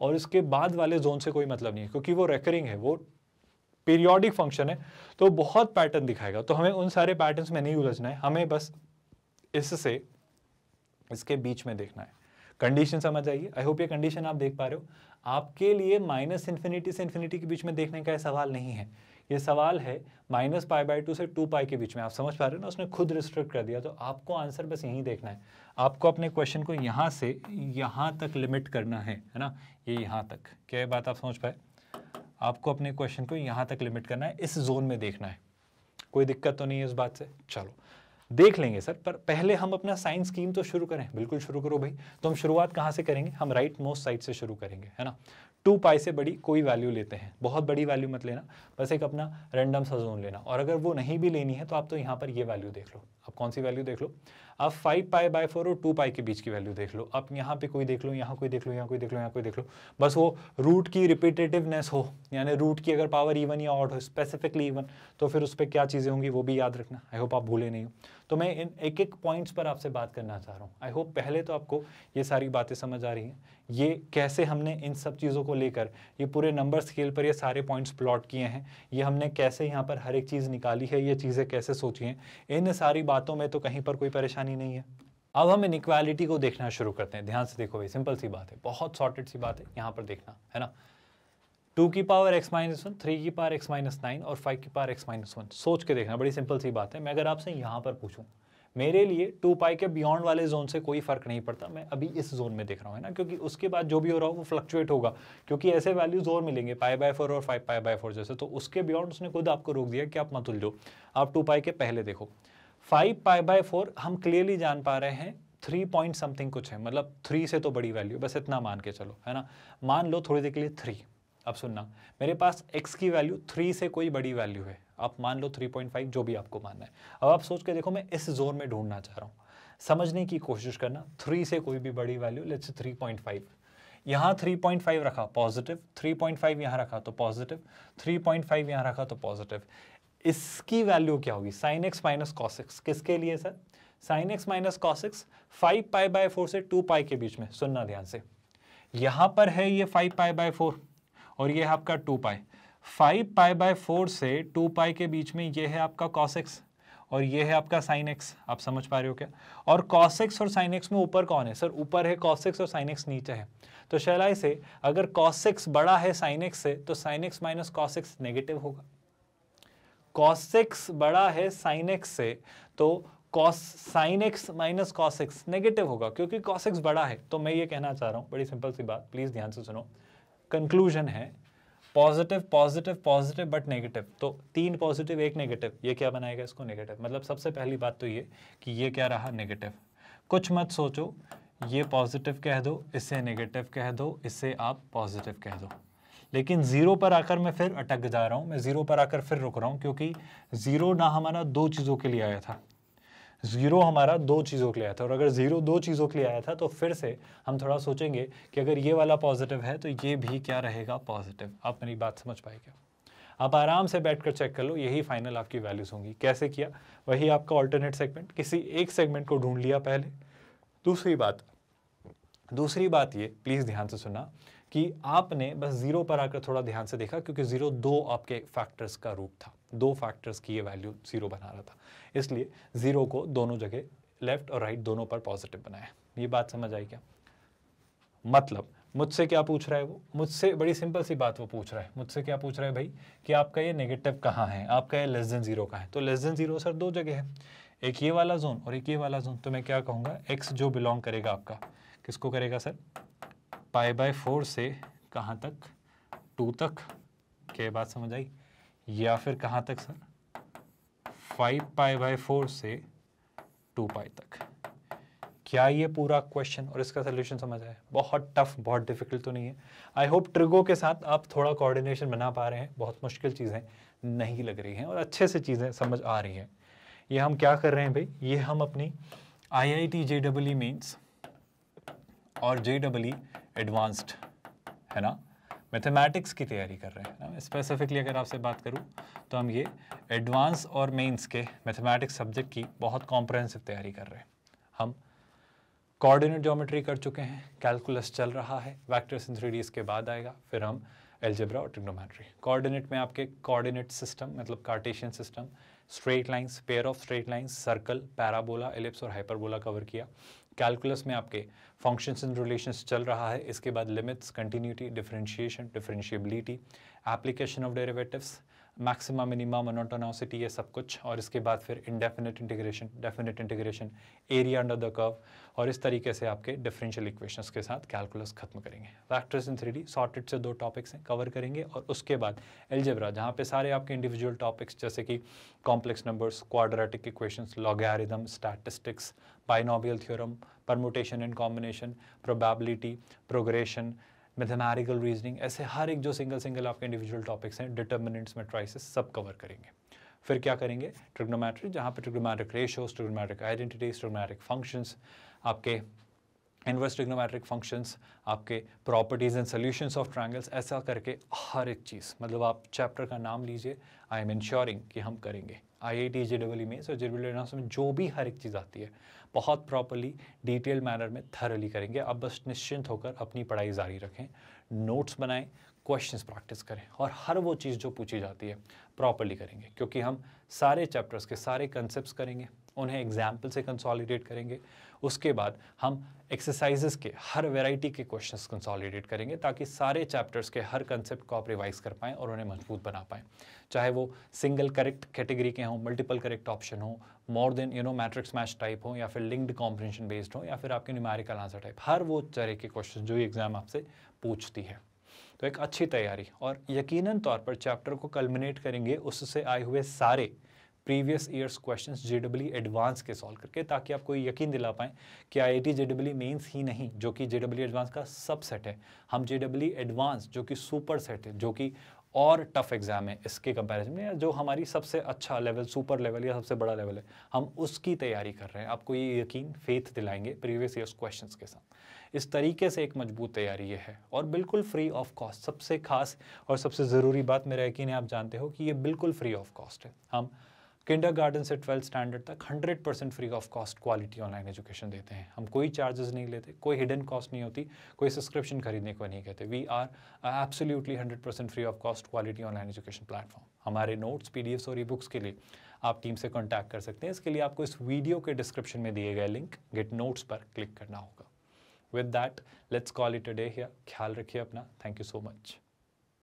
और इसके बाद वाले जोन से कोई मतलब नहीं है क्योंकि वो रेकरिंग है वो पीरियोडिक फंक्शन है तो बहुत पैटर्न दिखाएगा तो हमें उन सारे पैटर्न में नहीं उलझना है हमें बस इससे इसके बीच में देखना है कंडीशन समझ आइए आई होप ये कंडीशन आप देख पा रहे हो आपके लिए माइनस इन्फिनिटी से इन्फिनिटी के बीच में देखने का यह सवाल नहीं है ये सवाल है माइनस पाई बाई टू से टू पाई के बीच में आप समझ पा रहे हो ना उसने खुद रिस्ट्रिक्ट कर दिया तो आपको आंसर बस यहीं देखना है आपको अपने क्वेश्चन को यहाँ से यहाँ तक लिमिट करना है है ना ये यहाँ तक क्या बात आप समझ पाए आपको अपने क्वेश्चन को यहाँ तक लिमिट करना है इस जोन में देखना है कोई दिक्कत तो नहीं है इस बात से चलो देख लेंगे सर पर पहले हम अपना साइंस स्कीम तो शुरू करें बिल्कुल शुरू करो भाई तो हम शुरुआत कहाँ से करेंगे हम राइट मोस्ट साइड से शुरू करेंगे है ना टू पाई से बड़ी कोई वैल्यू लेते हैं बहुत बड़ी वैल्यू मत लेना बस एक अपना रेंडम सा जोन लेना और अगर वो नहीं भी लेनी है तो आप तो यहाँ पर ये वैल्यू देख लो आप कौन सी वैल्यू देख लो अब फाइव पाई बाई फोर और टू पाई के बीच की वैल्यू देख लो अब यहाँ पे कोई देख लो यहाँ कोई देख लो यहाँ कोई देख लो यहाँ कोई देख लो बस वो रूट की रिपीटेटिवनेस हो यानी रूट की अगर पावर इवन या ऑड हो स्पेसिफिकली इवन तो फिर उस पर क्या चीज़ें होंगी वो भी याद रखना आई होप आप भूले नहीं हो तो मैं इन एक एक पॉइंट्स पर आपसे बात करना चाह रहा हूँ आई होप पहले तो आपको ये सारी बातें समझ आ रही हैं ये कैसे हमने इन सब चीज़ों को लेकर ये पूरे नंबर स्केल पर ये सारे पॉइंट्स प्लॉट किए हैं ये हमने कैसे यहाँ पर हर एक चीज़ निकाली है ये चीज़ें कैसे सोची हैं इन सारी बातों में तो कहीं पर कोई परेशानी नहीं है अब हम इनक्वालिटी को देखना शुरू करते हैं ध्यान से देखो भाई सिंपल सी बात है बहुत सॉर्टेड सी बात है यहाँ पर देखना है ना टू की power x minus one three की पावर एक्स माइनस नाइन और फाइव की पावर एक्स माइनस वन सोच के देखना बड़ी सिंपल सी बात है मैं अगर आपसे यहाँ पर पूछूँ मेरे लिए टू पाई के बियॉन्ड वाले जोन से कोई फर्क नहीं पड़ता मैं अभी इस जोन में देख रहा हूँ ना क्योंकि उसके बाद जो भी हो रहा हो वो फ्लक्चुएट होगा क्योंकि ऐसे वैल्यूज और मिलेंगे पाई बाय फोर और फाइव पाई बाय फोर जैसे तो उसके बियॉन्ड उसने खुद आपको रोक दिया कि आप मत उलझो आप टू पाई के पहले देखो फाइव पाई बाय फोर हम क्लियरली जान पा रहे हैं थ्री पॉइंट समथिंग कुछ है मतलब थ्री से तो बड़ी वैल्यू बस इतना मान के चलो है ना मान लो थोड़ी देर के लिए थ्री अब सुनना मेरे पास x की वैल्यू थ्री से कोई बड़ी वैल्यू है आप मान लो 3.5 जो भी आपको मानना है अब आप सोच के देखो मैं इस जोन में ढूंढना चाह रहा हूँ समझने की कोशिश करना थ्री से कोई भी बड़ी value let's three point five यहाँ फाइव रखा पॉजिटिव 3.5 यहाँ रखा तो पॉजिटिव 3.5 यहाँ रखा तो पॉजिटिव इसकी वैल्यू क्या होगी साइन एक्स माइनस कॉसिक्स किसके लिए sir sine x minus cos x five pi by four से टू पाई के बीच में सुनना ध्यान से यहाँ पर है ये फाइव पाई बाय फोर और ये है आपका two pi five pi by four से टू पाई के बीच में ये है आपका कॉस एक्स और ये है आपका साइन एक्स आप समझ पा रहे हो क्या और कॉस एक्स और साइन एक्स में ऊपर कौन है सर ऊपर है कॉस एक्स और साइन एक्स नीचे है तो शैलाई से अगर कॉस एक्स बड़ा है साइन एक्स से तो sine x minus cos x negative होगा कॉस एक्स बड़ा है साइन एक्स से तो cos sine x minus cos x negative होगा क्योंकि कॉस एक्स बड़ा है तो मैं ये कहना चाह रहा हूँ बड़ी सिंपल सी बात प्लीज़ ध्यान से सुनो कंक्लूजन है positive positive positive but negative तो तीन पॉजिटिव एक नेगेटिव ये क्या बनाएगा इसको नेगेटिव मतलब सबसे पहली बात तो ये कि ये क्या रहा नेगेटिव कुछ मत सोचो ये पॉजिटिव कह दो इसे नेगेटिव कह दो इसे आप पॉजिटिव कह दो लेकिन ज़ीरो पर आकर मैं फिर अटक जा रहा हूँ मैं ज़ीरो पर आकर फिर रुक रहा हूँ क्योंकि ज़ीरो ना हमारा दो चीज़ों के लिए आया था जीरो हमारा दो चीज़ों के लिए आया था और अगर जीरो दो चीज़ों के लिए आया था तो फिर से हम थोड़ा सोचेंगे कि अगर ये वाला पॉजिटिव है तो ये भी क्या रहेगा पॉजिटिव आप मेरी बात समझ पाए क्या आप आराम से बैठ कर चेक कर लो यही फाइनल आपकी वैल्यूज़ होंगी कैसे किया वही आपका ऑल्टरनेट सेगमेंट किसी एक सेगमेंट को ढूंढ लिया पहले दूसरी बात दूसरी बात ये प्लीज़ ध्यान से सुनना कि आपने बस ज़ीरो पर आकर थोड़ा ध्यान से देखा क्योंकि ज़ीरो दो आपके फैक्टर्स का रूप था दो फैक्टर्स की ये वैल्यू ज़ीरो बना रहा था इसलिए ज़ीरो को दोनों जगह लेफ्ट और राइट दोनों पर पॉजिटिव बनाया ये बात समझ आई क्या मतलब मुझसे क्या पूछ रहा है वो मुझसे बड़ी सिंपल सी बात वो पूछ रहा है मुझसे क्या पूछ रहा है भाई कि आपका ये नेगेटिव कहाँ है आपका ये लेस देन ज़ीरो का है तो लेस देन ज़ीरो सर दो जगह है एक ये वाला जोन और एक ये वाला जोन तो मैं क्या कहूँगा एक्स जो बिलोंग करेगा आपका किसको करेगा सर पाई बाय फोर से कहाँ तक टू तक क्या बात समझ आई या फिर कहाँ तक sir five pi by four से टू पाई तक क्या ये पूरा क्वेश्चन और इसका सोल्यूशन समझ आया बहुत टफ बहुत डिफिकल्ट तो नहीं है आई होप ट्रिगो के साथ आप थोड़ा कोऑर्डिनेशन बना पा रहे हैं बहुत मुश्किल चीज़ें नहीं लग रही हैं और अच्छे से चीज़ें समझ आ रही हैं ये हम क्या कर रहे हैं भाई ये हम अपनी आई I T J W E और जे डब्ल्यू ई एडवांस्ड है ना मैथमेटिक्स की तैयारी कर रहे हैं ना स्पेसिफिकली अगर आपसे बात करूँ तो हम ये एडवांस और मेंस के मैथमेटिक्स सब्जेक्ट की बहुत कॉम्प्रहेंसिव तैयारी कर रहे हैं हम कोऑर्डिनेट ज्योमेट्री कर चुके हैं कैलकुलस चल रहा है वैक्टर्स इन थ्री के बाद आएगा फिर हम एल्जेब्रा और टिग्नोमेट्री कोऑर्डिनेट में आपके कोऑर्डिनेट सिस्टम मतलब Cartesian system straight lines pair of straight lines circle parabola ellipse और हाइपरबोला कवर किया कैलकुलस में आपके फंक्शंस एंड रिलेशंस चल रहा है इसके बाद limits continuity differentiation differentiability application of derivatives maxima minima monotonicity ये सब कुछ और इसके बाद फिर indefinite integration definite integration area under the curve और इस तरीके से आपके डिफरेंशियल इक्वेशंस के साथ कैलकुलस खत्म करेंगे फैक्टर्स इन थ्री सॉर्टेड से दो टॉपिक्स हैं कवर करेंगे और उसके बाद एल्जेब्रा जहाँ पे सारे आपके इंडिविजुअल टॉपिक्स जैसे कि complex numbers quadratic equations logarithm statistics binomial theorem, permutation and combination probability progression mathematical reasoning ऐसे हर एक जो सिंगल सिंगल आपके इंडिविजुअल टॉपिक्स हैं डिटर्मिनेंट्स मेट्राइसिस सब कवर करेंगे फिर क्या करेंगे ट्रिग्नोमेट्री जहाँ पे trigonometric ratios trigonometric identities trigonometric functions आपके इन्वर्स ट्रिग्नोमेट्रिक फंक्शंस आपके properties and solutions of triangles ऐसा करके हर एक चीज़ मतलब आप चैप्टर का नाम लीजिए आई एम इंश्योरिंग कि हम करेंगे आई आई टी जे डबल में सो जे में जो भी हर एक चीज़ आती है बहुत प्रॉपरली डिटेल मैनर में थरली करेंगे आप बस निश्चिंत होकर अपनी पढ़ाई जारी रखें नोट्स बनाएं क्वेश्चन प्रैक्टिस करें और हर वो चीज़ जो पूछी जाती है प्रॉपरली करेंगे क्योंकि हम सारे चैप्टर्स के सारे कंसेप्ट करेंगे उन्हें एग्जाम्पल से कंसॉलिडेट करेंगे उसके बाद हम एक्सरसाइजेस के हर वैरायटी के क्वेश्चंस कंसोलिडेट करेंगे ताकि सारे चैप्टर्स के हर कंसेप्ट को आप रिवाइज कर पाएँ और उन्हें मजबूत बना पाएँ चाहे वो सिंगल करेक्ट कैटेगरी के हों मल्टीपल करेक्ट ऑप्शन हो more than you know matrix match type हो या फिर लिंक्ड कॉम्प्रेंशन बेस्ड हो या फिर आपके न्यूमेरिकल आंसर टाइप हर वो तरह के क्वेश्चन जो एग्ज़ाम आपसे पूछती है तो एक अच्छी तैयारी और यकीनन तौर पर चैप्टर को कलमिनेट करेंगे उससे आए हुए सारे previous years question J advance के सॉल्व करके ताकि आपको यकीन दिला पाएँ कि आई आई टी जे मेन्स ही नहीं जो कि जे एडवांस e का सबसेट है हम जे एडवांस e जो कि सुपर सेट है जो कि और टफ एग्ज़ाम है इसके कंपैरिजन में जो हमारी सबसे अच्छा लेवल सुपर लेवल या सबसे बड़ा लेवल है हम उसकी तैयारी कर रहे हैं आपको ये यकीन फेथ दिलाएंगे प्रीवियस ईयर्स क्वेश्चंस के साथ इस तरीके से एक मजबूत तैयारी ये है और बिल्कुल फ्री ऑफ कॉस्ट सबसे खास और सबसे ज़रूरी बात मेरा यकीन है आप जानते हो कि ये बिल्कुल फ्री ऑफ कॉस्ट है हम किंडर गार्डन से ट्वेल्थ स्टैंडर्ड तक 100 percent free of cost quality online education देते हैं हम कोई चार्जेस नहीं लेते कोई हिडन कॉस्ट नहीं होती कोई सब्सक्रिप्शन खरीदने को नहीं कहते we are absolutely 100 percent free of cost quality online education platform हमारे नोट्स पी और ई बुक्स के लिए आप टीम से कॉन्टैक्ट कर सकते हैं इसके लिए आपको इस वीडियो के डिस्क्रिप्शन में दिए गए लिंक गेट नोट्स पर क्लिक करना होगा with that let's call it a day here ख्याल रखिए अपना थैंक यू सो मच